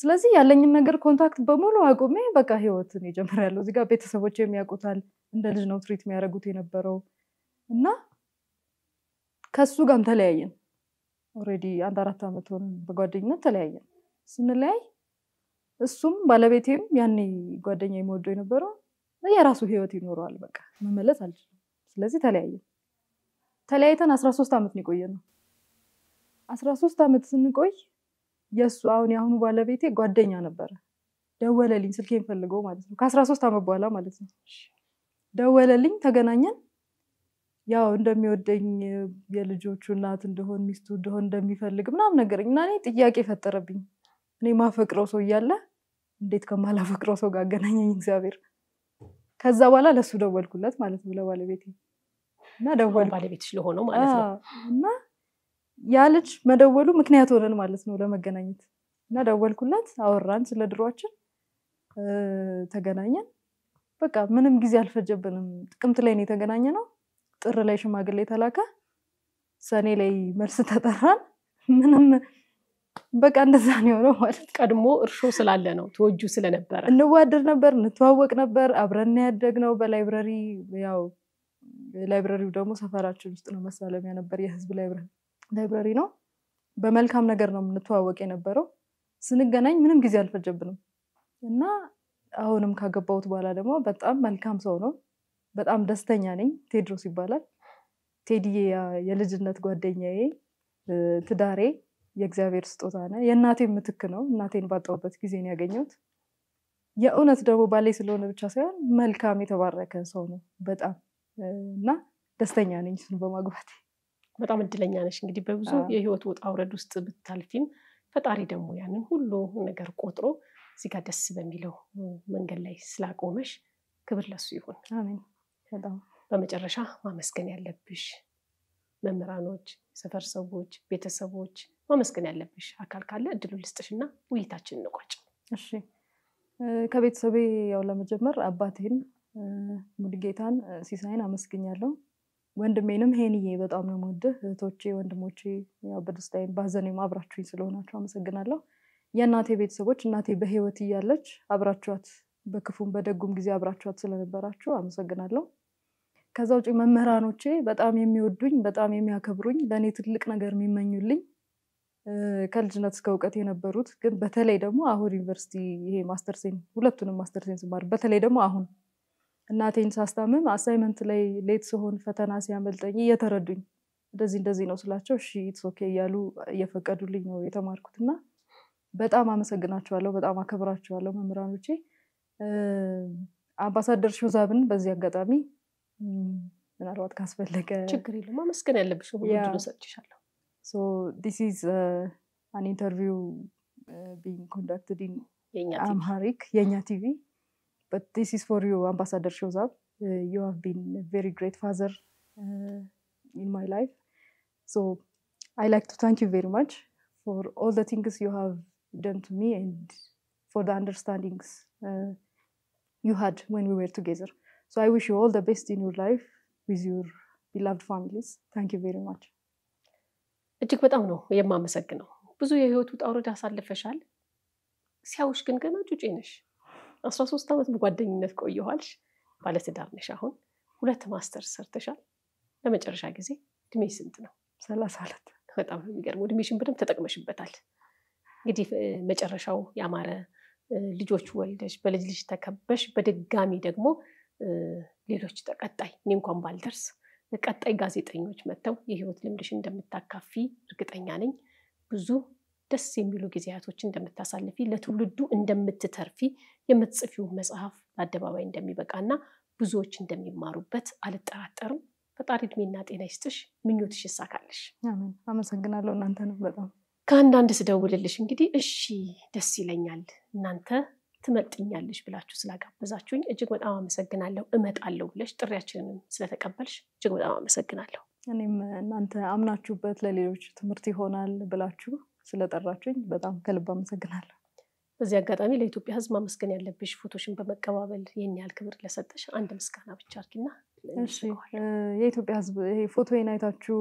ስለዚህ ያለኝን ነገር ኮንታክት በሙሉ አቁሜ በቃ ህይወትን የጀመሪያለሁ። እዚህ ጋር ቤተሰቦች የሚያውቁታል እንደ ልጅ ነው ትሪት የሚያደርጉት የነበረው እና ከሱ ጋርም ተለያየን። ኦልሬዲ አንድ አራት ዓመት ሆነ በጓደኝነት ተለያየን። ስንለያይ እሱም ባለቤቴም ያኔ ጓደኛ የሚወደው የነበረው የራሱ ህይወት ይኖረዋል። በቃ መመለስ አልችልም። ስለዚህ ተለያየን። ተለያይተን አስራ ሶስት ዓመት ነው የቆየ ነው። አስራ ሶስት ዓመት ስንቆይ የእሱ አሁን የአሁኑ ባለቤቴ ጓደኛ ነበረ። ደወለልኝ፣ ስልኬን ፈልገው ማለት ነው። ከአስራ ሶስት ዓመት በኋላ ማለት ነው። ደወለልኝ፣ ተገናኘን። ያው እንደሚወደኝ የልጆቹ እናት እንደሆን ሚስቱ እንደሆን እንደሚፈልግ ምናምን ነገረኝ እና እኔ ጥያቄ ፈጠረብኝ። እኔ ማፈቅረው ሰው እያለ እንዴት ከማላፈቅረው ሰው ጋር አገናኘኝ እግዚአብሔር። ከዛ በኋላ ለሱ ደወልኩለት ማለት ነው ለባለቤቴ እና ደወል ለሆነው ማለት ነው እና ያ ልጅ መደወሉ ምክንያት ሆነን ማለት ነው ለመገናኘት እና ደወልኩላት፣ አወራን ስለ ድሯችን፣ ተገናኘን። በቃ ምንም ጊዜ አልፈጀብንም። ጥቅምት ላይ ነው የተገናኘ ነው። ጥር ላይ ሽማግሌ ተላከ፣ ሰኔ ላይ መልስ ተጠራን። ምንም በቃ እንደዛ ነው የሆነው ማለት ቀድሞ እርሾ ስላለ ነው። ተወጁ ስለነበረ እንዋደድ ነበር፣ እንተዋወቅ ነበር። አብረን ነው በላይብረሪ ያው ላይብረሪው ደግሞ ሰፈራችን ውስጥ ነው። መሳለሚያ ነበር የህዝብ ላይብረሪ ላይብረሪ ነው። በመልካም ነገር ነው የምንተዋወቅ የነበረው። ስንገናኝ ምንም ጊዜ አልፈጀብንም እና አሁንም ካገባሁት በኋላ ደግሞ በጣም መልካም ሰው ነው። በጣም ደስተኛ ነኝ። ቴድሮስ ይባላል። ቴዲዬ የልጅነት ጓደኛዬ፣ ትዳሬ፣ የእግዚአብሔር ስጦታ ነ የእናቴ ምትክ ነው። እናቴን ባጣሁበት ጊዜ ነው ያገኘሁት። የእውነት ደግሞ ባሌ ስለሆነ ብቻ ሳይሆን መልካም የተባረከ ሰው ነው በጣም እና ደስተኛ ነኝ እሱን በማግባቴ። በጣም እድለኛ ነሽ እንግዲህ በብዙ የህይወት ውጣ ውረድ ውስጥ ብታልፊም ፈጣሪ ደግሞ ያንን ሁሉ ነገር ቆጥሮ እዚህ ጋር ደስ በሚለው መንገድ ላይ ስላቆመሽ ክብር ለሱ ይሁን። በመጨረሻ ማመስገን ያለብሽ መምህራኖች፣ ሰፈር ሰዎች፣ ቤተሰቦች ማመስገን ያለብሽ አካል ካለ እድሉ ልስጥሽ እና ውይይታችን እንቋጭ። እሺ ከቤተሰቤ ያው ለመጀመር አባቴን ሙድጌታን ሲሳይን አመስግኛለሁ። ወንድሜንም ሄንዬ በጣም ነው የምወድህ። እህቶቼ፣ ወንድሞቼ ያው በደስታዬም ባዘኔም አብራችሁኝ ስለሆናችሁ አመሰግናለሁ። የእናቴ ቤተሰቦች እናቴ በህይወት እያለች አብራችኋት በክፉም በደጉም ጊዜ አብራችኋት ስለነበራችሁ አመሰግናለሁ። ከዛ ውጭ መምህራኖቼ በጣም የሚወዱኝ በጣም የሚያከብሩኝ ለእኔ ትልቅ ነገር የሚመኙልኝ ከልጅነት እስከ እውቀት የነበሩት ግን በተለይ ደግሞ አሁን ዩኒቨርሲቲ ይሄ ማስተርሴን ሁለቱንም ማስተርሴን ስማር በተለይ ደግሞ አሁን እናቴን ሳስታምም አሳይመንት ላይ ሌት ሲሆን ፈተና ሲያመልጠኝ እየተረዱኝ እንደዚህ እንደዚህ ነው ስላቸው እሺ ኢትስ ኦኬ እያሉ እየፈቀዱልኝ ነው የተማርኩት እና በጣም አመሰግናቸዋለሁ። በጣም አከብራቸዋለሁ መምህራኖቼ። አምባሳደር ሾዛብን በዚህ አጋጣሚ ምናልባት ካስፈለገ ችግር የለም አመስገን ያለብሽ ሰጥሻለሁ። ዲስ ኢዝ አን ኢንተርቪው ቢንግ ኮንዳክትድ ኢን አምሃሪክ የእኛ ቲቪ but this is for you ambassador shozab uh, you have been a very great father uh, in my life so i like to thank you very much for all the things you have done to me and for the understandings uh, you had when we were together so i wish you all the best in your life with your beloved families thank you very much እጅግ በጣም ነው የማመሰግነው ብዙ የህይወት ውጣ ውረድ አሳልፈሻል ሲያውሽ ግን ገና ጩጬ ነሽ አስራ ሶስት ዓመት በጓደኝነት ቆየኋልሽ። ባለትዳር ነሽ። አሁን ሁለት ማስተር ሰርተሻል። ለመጨረሻ ጊዜ እድሜ ስንት ነው? ሰላሳ አለት። በጣም ነው የሚገርመው። እድሜሽን በደንብ ተጠቅመሽበታል። እንግዲህ መጨረሻው ያማረ ልጆች ወልደሽ በልጅ ልጅ ተከበሽ በድጋሚ ደግሞ ሌሎች ተቀጣይ እኔ እንኳን ባልደርስ ቀጣይ ጋዜጠኞች መጥተው የህይወት ልምድሽ እንደምታካፊ እርግጠኛ ነኝ። ብዙ ደስ የሚሉ ጊዜያቶች እንደምታሳልፊ ለትውልዱ እንደምትተርፊ የምትጽፊው መጽሐፍ ለአደባባይ እንደሚበቃና ብዙዎች እንደሚማሩበት አልጠራጠርም። ፈጣሪ እድሜና ጤና ይስጥሽ፣ ምኞትሽ ይሳካለሽ። አመሰግናለሁ። እናንተ ነው በጣም ከአንዳንድ ስደውልልሽ እንግዲህ እሺ ደስ ይለኛል እናንተ ትመጥኛለሽ ብላችሁ ስላጋበዛችሁኝ እጅግ በጣም አመሰግናለሁ። እመጣለሁ ብለሽ ጥሪያችንንም ስለተቀበልሽ እጅግ በጣም አመሰግናለሁ። እኔም እናንተ አምናችሁበት ለሌሎች ትምህርት ይሆናል ብላችሁ ስለጠራችሁኝ በጣም ከልብ አመሰግናለሁ። በዚህ አጋጣሚ ለኢትዮጵያ ሕዝብ ማመስገን ያለብሽ ፎቶሽን በመቀባበል ይህን ያህል ክብር ለሰጠሽ አንድ ምስጋና ብቻ አድርጊና። የኢትዮጵያ ሕዝብ ይሄ ፎቶዬን አይታችሁ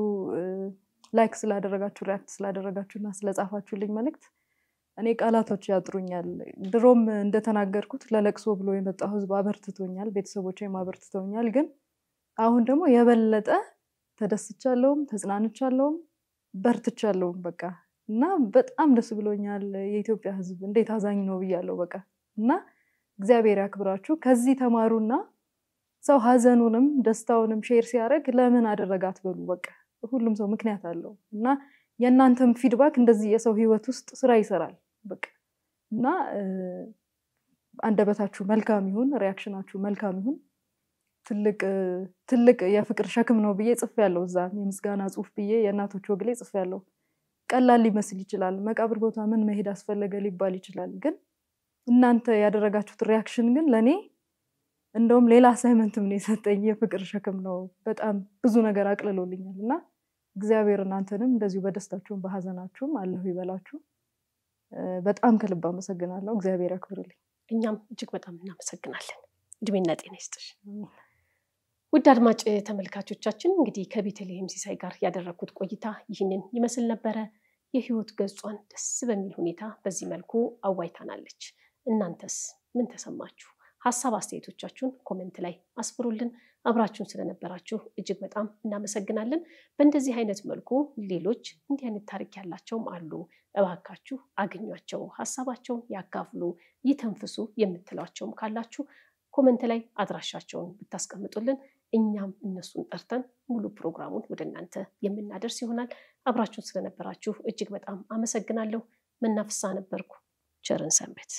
ላይክ ስላደረጋችሁ ሪያክት እና ስለጻፋችሁልኝ መልእክት እኔ ቃላቶች ያጥሩኛል። ድሮም እንደተናገርኩት ለለቅሶ ብሎ የመጣው ህዝብ አበርትቶኛል፣ ቤተሰቦቼም አበርትተውኛል። ግን አሁን ደግሞ የበለጠ ተደስቻለሁም ተጽናንቻለሁም በርትቻለሁም። በቃ እና በጣም ደስ ብሎኛል። የኢትዮጵያ ሕዝብ እንዴት አዛኝ ነው ብያለሁ። በቃ እና እግዚአብሔር ያክብራችሁ። ከዚህ ተማሩና ሰው ሀዘኑንም ደስታውንም ሼር ሲያደርግ ለምን አደረጋት በሉ። በቃ ሁሉም ሰው ምክንያት አለው እና የእናንተም ፊድባክ እንደዚህ የሰው ህይወት ውስጥ ስራ ይሰራል። በቃ እና አንደበታችሁ መልካም ይሁን፣ ሪያክሽናችሁ መልካም ይሁን። ትልቅ የፍቅር ሸክም ነው ብዬ ጽፌያለሁ። እዛ የምስጋና ጽሁፍ ብዬ የእናቶች ወግ ላይ ጽፌያለሁ። ቀላል ሊመስል ይችላል። መቃብር ቦታ ምን መሄድ አስፈለገ ሊባል ይችላል። ግን እናንተ ያደረጋችሁት ሪያክሽን ግን ለእኔ እንደውም ሌላ አሳይመንትም ነው የሰጠኝ። የፍቅር ሸክም ነው። በጣም ብዙ ነገር አቅልሎልኛል እና እግዚአብሔር እናንተንም እንደዚሁ በደስታችሁም በሀዘናችሁም አለሁ ይበላችሁ። በጣም ከልብ አመሰግናለሁ። እግዚአብሔር ያክብርልኝ። እኛም እጅግ በጣም እናመሰግናለን። እድሜና ጤና ይስጥሽ። ውድ አድማጭ ተመልካቾቻችን እንግዲህ ከቤተልሔም ሲሳይ ጋር ያደረግኩት ቆይታ ይህንን ይመስል ነበረ። የህይወት ገጿን ደስ በሚል ሁኔታ በዚህ መልኩ አዋይታናለች። እናንተስ ምን ተሰማችሁ? ሀሳብ አስተያየቶቻችሁን ኮሜንት ላይ አስፍሩልን። አብራችሁን ስለነበራችሁ እጅግ በጣም እናመሰግናለን። በእንደዚህ አይነት መልኩ ሌሎች እንዲህ አይነት ታሪክ ያላቸውም አሉ፣ እባካችሁ አገኟቸው፣ ሀሳባቸውን ያካፍሉ፣ ይተንፍሱ የምትሏቸውም ካላችሁ ኮመንት ላይ አድራሻቸውን ብታስቀምጡልን እኛም እነሱን ጠርተን ሙሉ ፕሮግራሙን ወደ እናንተ የምናደርስ ይሆናል። አብራችሁን ስለነበራችሁ እጅግ በጣም አመሰግናለሁ። መናፍሳ ነበርኩ። ቸርን ሰንበት